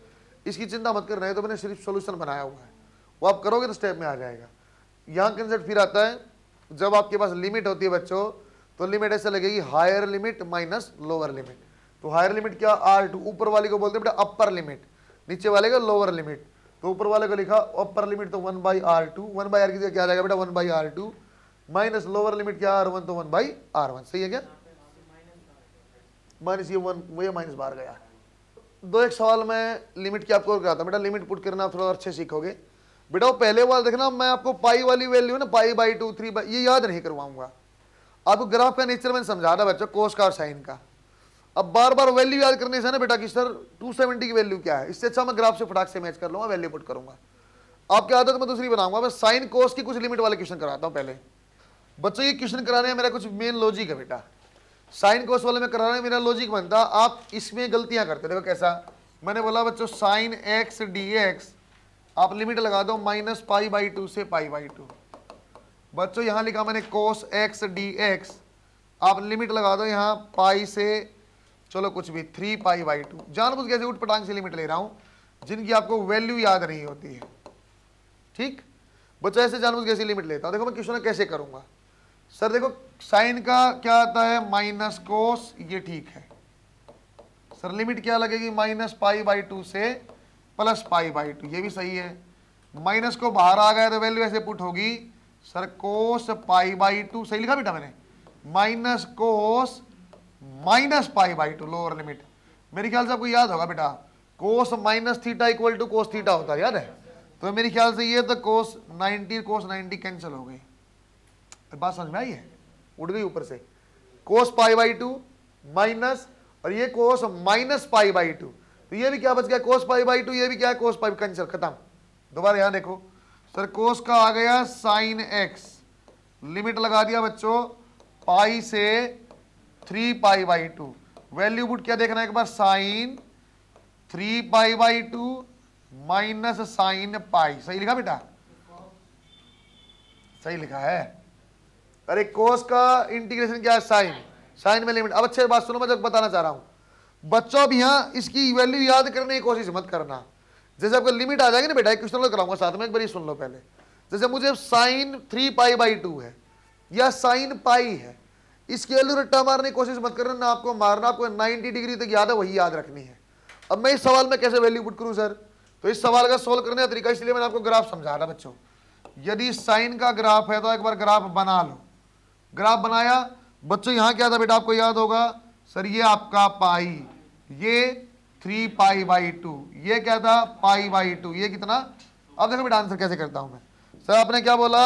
इसकी चिंता मत कर रहे तो मैंने सिर्फ सोल्यूशन बनाया हुआ है वो आप करोगे तो स्टेप में आ जाएगा यहाँ कंसेप्ट फिर आता है जब आपके पास लिमिट होती है बच्चों तो लिमिट ऐसे लगेगी higher limit minus lower limit तो हायर लिमिट क्या आर टू ऊपर वाले को बोलते हैं बेटा अपर लिमिट नीचे वाले का लोअर लिमिट तो ऊपर वाले को लिखा अपर लिमिट तो one by R two one by R की जगह क्या जाएगा बेटा one by R two minus lower limit क्या आर वन तो वन बाई आर वन सही है क्या माइनस ये वन वो ये माइनस बाहर गया दो एक सवाल में लिमिट की आपको कराता बेटा लिमिट पुट करना आप थोड़ा अच्छे सीखोगे बेटा वो पहले वाला देखना मैं आपको पाई वाली वैल्यू ना pi by two three by ये याद नहीं करवाऊंगा आपको ग्राफ का नेचर मैंने समझा था बच्चों कोस का और साइन का अब बार बार वैल्यू याद करने से ना बेटा कि सर 270 की वैल्यू क्या है इससे अच्छा मैं ग्राफ से फटाक से मैच कर लूंगा वैल्यू पुट करूंगा आपकी आदत मैं दूसरी बनाऊंगा मैं साइन कोस की कुछ लिमिट वाले क्वेश्चन कराता हूँ पहले बच्चों ये क्वेश्चन कराने में मेरा कुछ मेन लॉजिक है बेटा साइन कोस वाले में कराने मेरा लॉजिक बनता आप इसमें गलतियां करते देखो कैसा मैंने बोला बच्चों साइन एक्स डी एक्स आप लिमिट लगा दो माइनस पाई बाई टू से पाई बाई टू बच्चों यहां लिखा मैंने कोस एक्स डी एक्स आप लिमिट लगा दो यहां पाई से चलो कुछ भी थ्री पाई बाई टू जानबूझ कैसे उठ पटांग से लिमिट ले रहा हूं जिनकी आपको वैल्यू याद नहीं होती है ठीक बच्चा ऐसे जानबूझ कैसे लिमिट लेता हूं देखो मैं क्वेश्चन कैसे करूंगा सर देखो साइन का क्या आता है माइनस कोस ये ठीक है सर लिमिट क्या लगेगी माइनस पाई बाई टू से प्लस पाई बाई टू ये भी सही है माइनस को बाहर आ गया तो वैल्यू ऐसे पुट होगी sir cos pi by two सही लिखा बेटा मैंने minus cos minus pi by two lower limit मेरे ख्याल से आपको याद होगा बेटा cos minus theta equal to cos theta होता है याद है तो मेरे ख्याल से ये तो कोस 90 कोस 90 कैंसिल हो गई बात समझ में आई है उड़ गई ऊपर से cos pi by two minus और ये cos minus pi by two तो ये भी क्या बच गया कोस पाई बाई टू ये भी क्या है कोस पाई कैंसिल खत्म दोबारा यहां देखो सर कोस का आ गया साइन एक्स लिमिट लगा दिया बच्चों पाई से three pi by two value put क्या देखना है एक बार sine three pi by two minus sine pi सही लिखा बेटा सही लिखा है अरे कोस का इंटीग्रेशन क्या है साइन साइन में लिमिट अब अच्छे बात सुनो मैं जब बताना चाह रहा हूं बच्चों अब यहां इसकी वैल्यू याद करने की कोशिश मत करना जैसे आपको लिमिट आ जाएगी ना बेटा क्वेश्चन कराऊंगा साथ में एक बार सुन लो पहले जैसे मुझे sine three pi by two है या साइन पाई है स्केल अलू रट्टा मारने की कोशिश मत करना ना आपको मारना आपको 90 डिग्री तक याद है वही याद रखनी है अब मैं इस सवाल में कैसे वैल्यू पुट करूं सर तो इस सवाल का सोल्व करने का तरीका इसलिए मैंने आपको ग्राफ समझा रहा बच्चों यदि साइन का ग्राफ है तो एक बार ग्राफ बना लो ग्राफ बनाया बच्चों यहाँ क्या था बेटा आपको याद होगा सर ये आपका पाई ये थ्री पाई बाई टू ये क्या था पाई बाई टू ये कितना अब देखो बेटा आंसर कैसे करता हूँ मैं सर आपने क्या बोला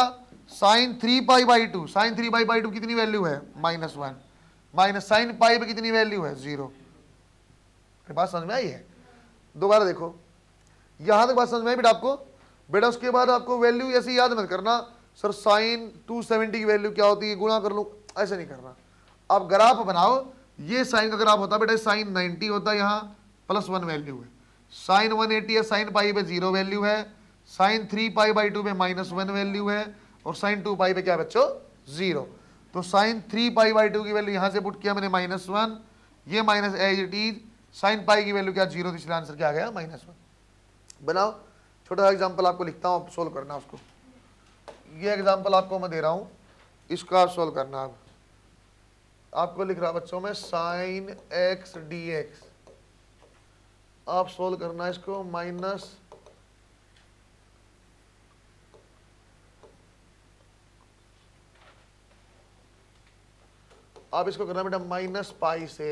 sine three pi by two sine three pi by two कितनी वैल्यू है minus one minus sine pi पे कितनी वैल्यू है जीरो बात समझ में आई है दोबारा देखो यहां तक बात समझ में आई बेटा आपको बेटा उसके बाद आपको वैल्यू ऐसे याद मत करना सर साइन टू सेवेंटी की वैल्यू क्या होती है गुणा कर लो ऐसे नहीं करना आप ग्राफ बनाओ ये साइन का ग्राफ होता बेटा साइन नाइनटी होता है यहाँ प्लस वन वैल्यू है साइन वन एटी है साइन पाई पे जीरो वैल्यू है sine three pi by two पे माइनस वन वैल्यू है और साइन टू पाई पे क्या बच्चों जीरो तो sine three pi by two की वैल्यू यहाँ से पुट किया मैंने माइनस वन ये minus as it is sine pi की वैल्यू क्या जीरो तो इसलिए आंसर क्या आ गया माइनस वन बनाओ छोटा सा एग्जाम्पल आपको लिखता हूँ आप सोल्व करना उसको ये एग्जाम्पल आपको मैं दे रहा हूँ इसको आप सोल्व करना आप आपको लिख रहा बच्चों में साइन एक्स डी एक्स आप सोल्व करना इसको माइनस अब इसको करना बेटा माइनस पाई से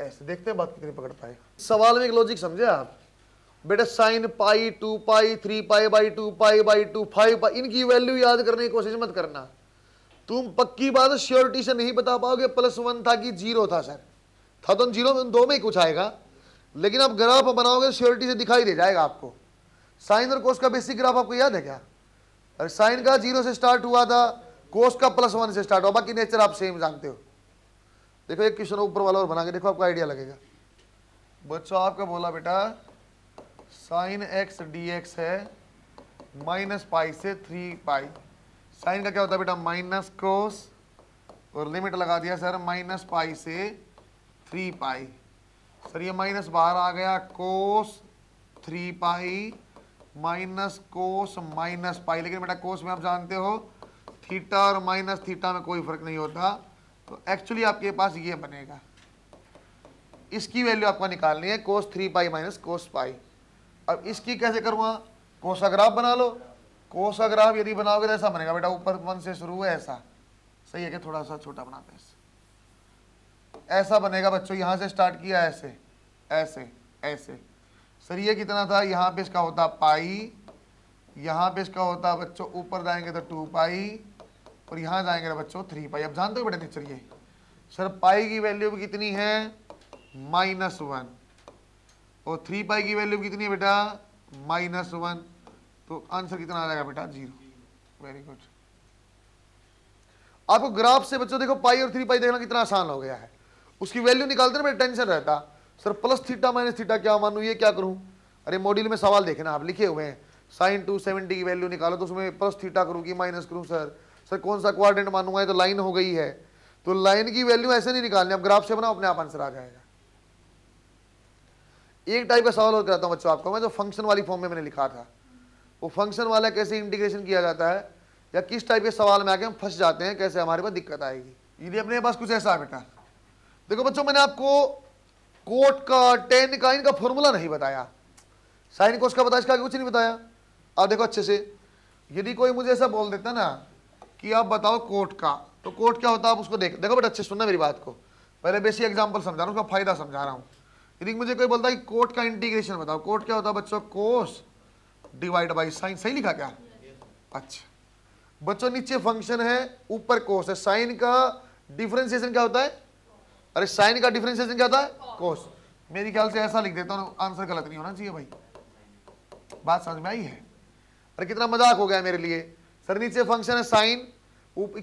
ऐसे देखते हैं बात कितनी पकड़ पाए सवाल में एक लॉजिक समझे आप बेटा sine pi two pi three pi by two pi by two five pi इनकी वैल्यू याद करने की कोशिश मत करना तुम पक्की बात श्योरिटी से नहीं बता पाओगे प्लस वन था कि जीरो था सर था तो जीरो में दो में ही कुछ आएगा लेकिन आप ग्राफ बनाओगे श्योरिटी से दिखाई दे जाएगा आपको साइन और कोस का बेसिक ग्राफ आपको याद है क्या अरे साइन का जीरो से स्टार्ट हुआ था कोस का प्लस वन से स्टार्ट हो बाकी नेचर आप सेम जानते हो देखो एक क्वेश्चन ऊपर वाला और बना के देखो आपको आइडिया लगेगा बच्चों आपका बोला बेटा साइन एक्स डी एक्स है माइनस पाई से थ्री पाई साइन का क्या होता है बेटा माइनस कोस और लिमिट लगा दिया सर माइनस पाई से थ्री पाई सर ये माइनस बाहर आ गया cos three pi minus cos minus pi लेकिन बेटा कोस में आप जानते हो थीटा और माइनस थीटा में कोई फर्क नहीं होता तो एक्चुअली आपके पास ये बनेगा इसकी वैल्यू आपको निकालनी है कोस थ्री पाई माइनस कोस पाई अब इसकी कैसे करूँगा कोसाग्राफ बना लो कोसाग्राफ यदि बनाओगे तो ऐसा बनेगा बेटा ऊपर वन से शुरू हुआ ऐसा सही है कि थोड़ा सा छोटा बनाते हैं ऐसा बनेगा बच्चों यहाँ से स्टार्ट किया ऐसे ऐसे ऐसे सर ये कितना था यहाँ पे इसका होता पाई यहाँ पे इसका होता बच्चों ऊपर जाएंगे तो टू पाई और यहां जाएंगे बच्चों थ्री पाई अब जानते हो बेटा टीचर ये सर पाई की वैल्यू कितनी है माइनस वन और थ्री पाई की वैल्यू कितनी है बेटा माइनस वन तो आंसर कितना आ जाएगा बेटा जीरो वेरी गुड आपको ग्राफ से बच्चों देखो पाई और थ्री पाई देखना कितना आसान हो गया है उसकी वैल्यू निकालते ना बेटा टेंशन रहता sir plus theta minus theta क्या मानू ये क्या करूं अरे मॉड्यूल में सवाल देखना आप लिखे हुए हैं साइन टू सेवेंटी की वैल्यू निकालो तो उसमें प्लस थीटा करूँ कि माइनस करूँ सर सर कौन सा क्वाड्रेंट मानूंगा ये तो लाइन हो गई है तो लाइन की वैल्यू ऐसे नहीं निकालनी आप ग्राफ से बनाओ अपने आप आंसर आ जाएगा एक टाइप का सवाल और कराता हूँ बच्चों आपको मैं जो फंक्शन वाली फॉर्म में मैंने लिखा था वो फंक्शन वाला कैसे इंटीग्रेशन किया जाता है या किस टाइप के सवाल में आके हम फंस जाते हैं कैसे हमारे पास दिक्कत आएगी यदि अपने पास कुछ ऐसा बेटा देखो बच्चों मैंने आपको कोट का टेन का इनका फॉर्मूला नहीं बताया साइन कोस का बताया इसका कुछ नहीं बताया आप देखो अच्छे से यदि कोई मुझे ऐसा बोल देता ना कि आप बताओ कोर्ट का तो कोर्ट क्या होता है आप उसको देख देखो बट अच्छे सुनना मेरी बात को पहले बेसिक एग्जाम्पल समझा रहा हूँ उसका फायदा समझा रहा हूँ यदि मुझे कोई बोलता है कि कोर्ट का इंटीग्रेशन बताओ कोर्ट क्या होता है बच्चों कोस डिवाइड बाई साइन सही लिखा क्या अच्छा बच्चों नीचे फंक्शन है ऊपर कोस है साइन का डिफ्रेंसिएशन क्या होता है अरे साइन का डिफ्रेंसिएशन क्या होता है कोस मेरे ख्याल से ऐसा लिख देता हूँ आंसर गलत नहीं होना चाहिए भाई बात समझ में आई है अरे कितना मजाक हो गया मेरे लिए सर नीचे फंक्शन है साइन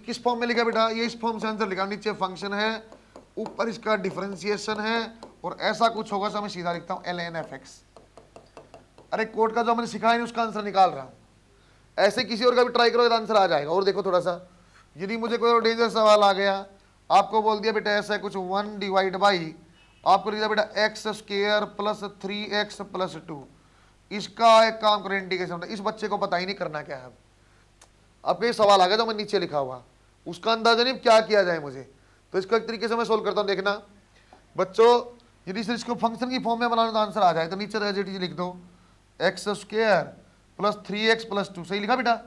किस फॉर्म में लिखा बेटा ये इस फॉर्म से आंसर लिखा नीचे फंक्शन है ऊपर इसका डिफरेंशिएशन है और ऐसा कुछ होगा सर तो मैं सीधा लिखता हूँ एल एन एफ एक्स अरे कोर्ट का जो मैंने सिखाया नहीं उसका आंसर निकाल रहा हूँ ऐसे किसी और का भी ट्राई करो आंसर तो आ जाएगा और देखो थोड़ा सा यदि मुझे कोई और डेंजर सवाल आ गया आपको बोल दिया बेटा ऐसा कुछ वन डिवाइड बाई आपको लिख दिया बेटा x square plus three x plus two इसका एक काम करें इंडिकेशन इस बच्चे को पता ही नहीं करना क्या है आपका ये सवाल आ गया तो मैं नीचे लिखा हुआ उसका अंदाजा नहीं क्या किया जाए मुझे तो इसको एक तरीके से मैं सोल्व करता हूँ देखना बच्चों यदि सर इसको फंक्शन की फॉर्म में बनाने तो आंसर आ जाए तो नीचे लिख दो x square plus three x plus two सही लिखा बेटा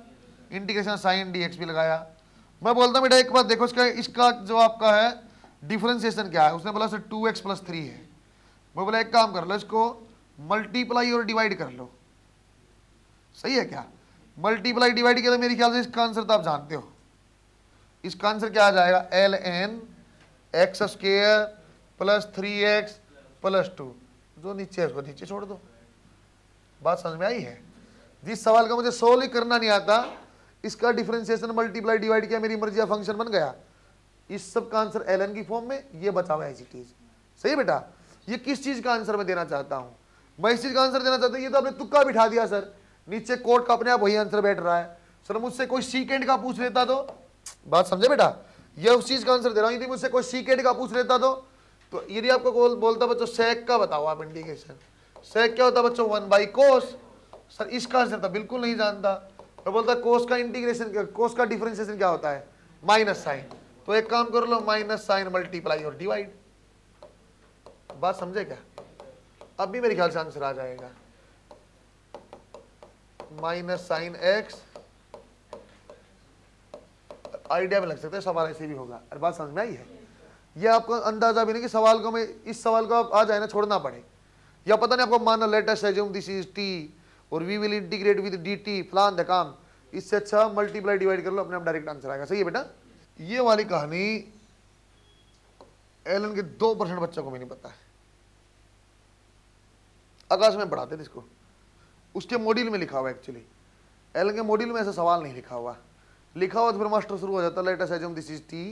इंटीग्रेशन साइन डी एक्स भी लगाया मैं बोलता हूँ बेटा एक बार देखो इसका इसका जो आपका है डिफ्रेंसिएशन क्या है उसने बोला sir two x plus three है मैं बोला एक काम कर लो इसको मल्टीप्लाई और डिवाइड कर लो सही है क्या मल्टीप्लाई डिवाइड किया तो मेरे ख्याल से इसका आंसर तो आप जानते हो इसका आंसर क्या आ जाएगा L N x square plus three x plus two जो नीचे है उसको नीचे छोड़ दो बात समझ में आई है जिस सवाल का मुझे सोल्व ही करना नहीं आता इसका डिफ्रेंसिएशन मल्टीप्लाई डिवाइड किया मेरी मर्जी फंक्शन बन गया इस सब का आंसर एल एन की फॉर्म में ये बचा हुआ ऐसी चीज़ सही बेटा ये किस चीज़ का आंसर मैं देना चाहता हूँ मैं इस चीज़ का आंसर देना चाहता हूँ ये तो आपने तुक्का बिठा दिया सर नीचे कोर्ट का अपने आप वही आंसर बैठ रहा है सर मुझसे कोई सीकेंड का पूछ लेता तो बात समझे बेटा यह उस चीज का आंसर दे रहा हूँ यदि मुझसे कोई सीकेंड का पूछ लेता तो तो यदि आपको बोल, बोलता बच्चों सेक का बताओ आप इंडिकेशन सेक क्या होता बच्चों वन बाई कोस सर इसका आंसर था तो बिल्कुल नहीं जानता तो बोलता कोस का इंटीग्रेशन कोस का डिफरेंशिएशन क्या होता है माइनस साइन तो एक काम कर लो माइनस साइन मल्टीप्लाई और डिवाइड बात समझे क्या अब भी मेरे ख्याल से आंसर आ जाएगा माइनस साइन एक्स आइडिया में लग सकता है सवाल ऐसे भी होगा अरे बात समझ में आई है ये आपको अंदाजा भी नहीं कि सवाल को मैं इस सवाल को आप आ जाए ना छोड़ना पड़े या पता नहीं आपको माना लेटेस्ट है जो दिस इज टी और we will integrate with d t फ्लान द काम इससे अच्छा मल्टीप्लाई डिवाइड कर लो अपने आप डायरेक्ट आंसर आएगा सही है बेटा ये वाली कहानी एलन के दो परसेंट बच्चों को भी नहीं पता है आकाश में पढ़ाते थे इसको उसके मॉड्यूल में लिखा हुआ एक्चुअली एल के मॉड्यूल में ऐसा सवाल नहीं लिखा हुआ लिखा हुआ तो फिर मास्टर शुरू हो जाता let assume this is t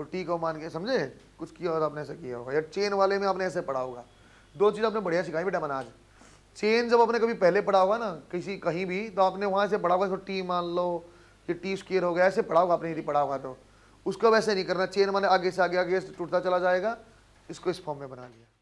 और टी को मान के समझे कुछ किया और आपने ऐसा किया होगा या चेन वाले में आपने ऐसे पढ़ा होगा दो चीज़ आपने बढ़िया सिखाई बेटा मनाज चेन जब आपने कभी पहले पढ़ा होगा ना किसी कहीं भी तो आपने वहाँ से पढ़ा होगा इसको तो टी मान लो कि टी स्केयर हो गया ऐसे पढ़ा होगा आपने यदि पढ़ा होगा तो उसको वैसे नहीं करना चेन माने आगे से आगे आगे से टूटता चला जाएगा इसको इस फॉर्म में बना लिया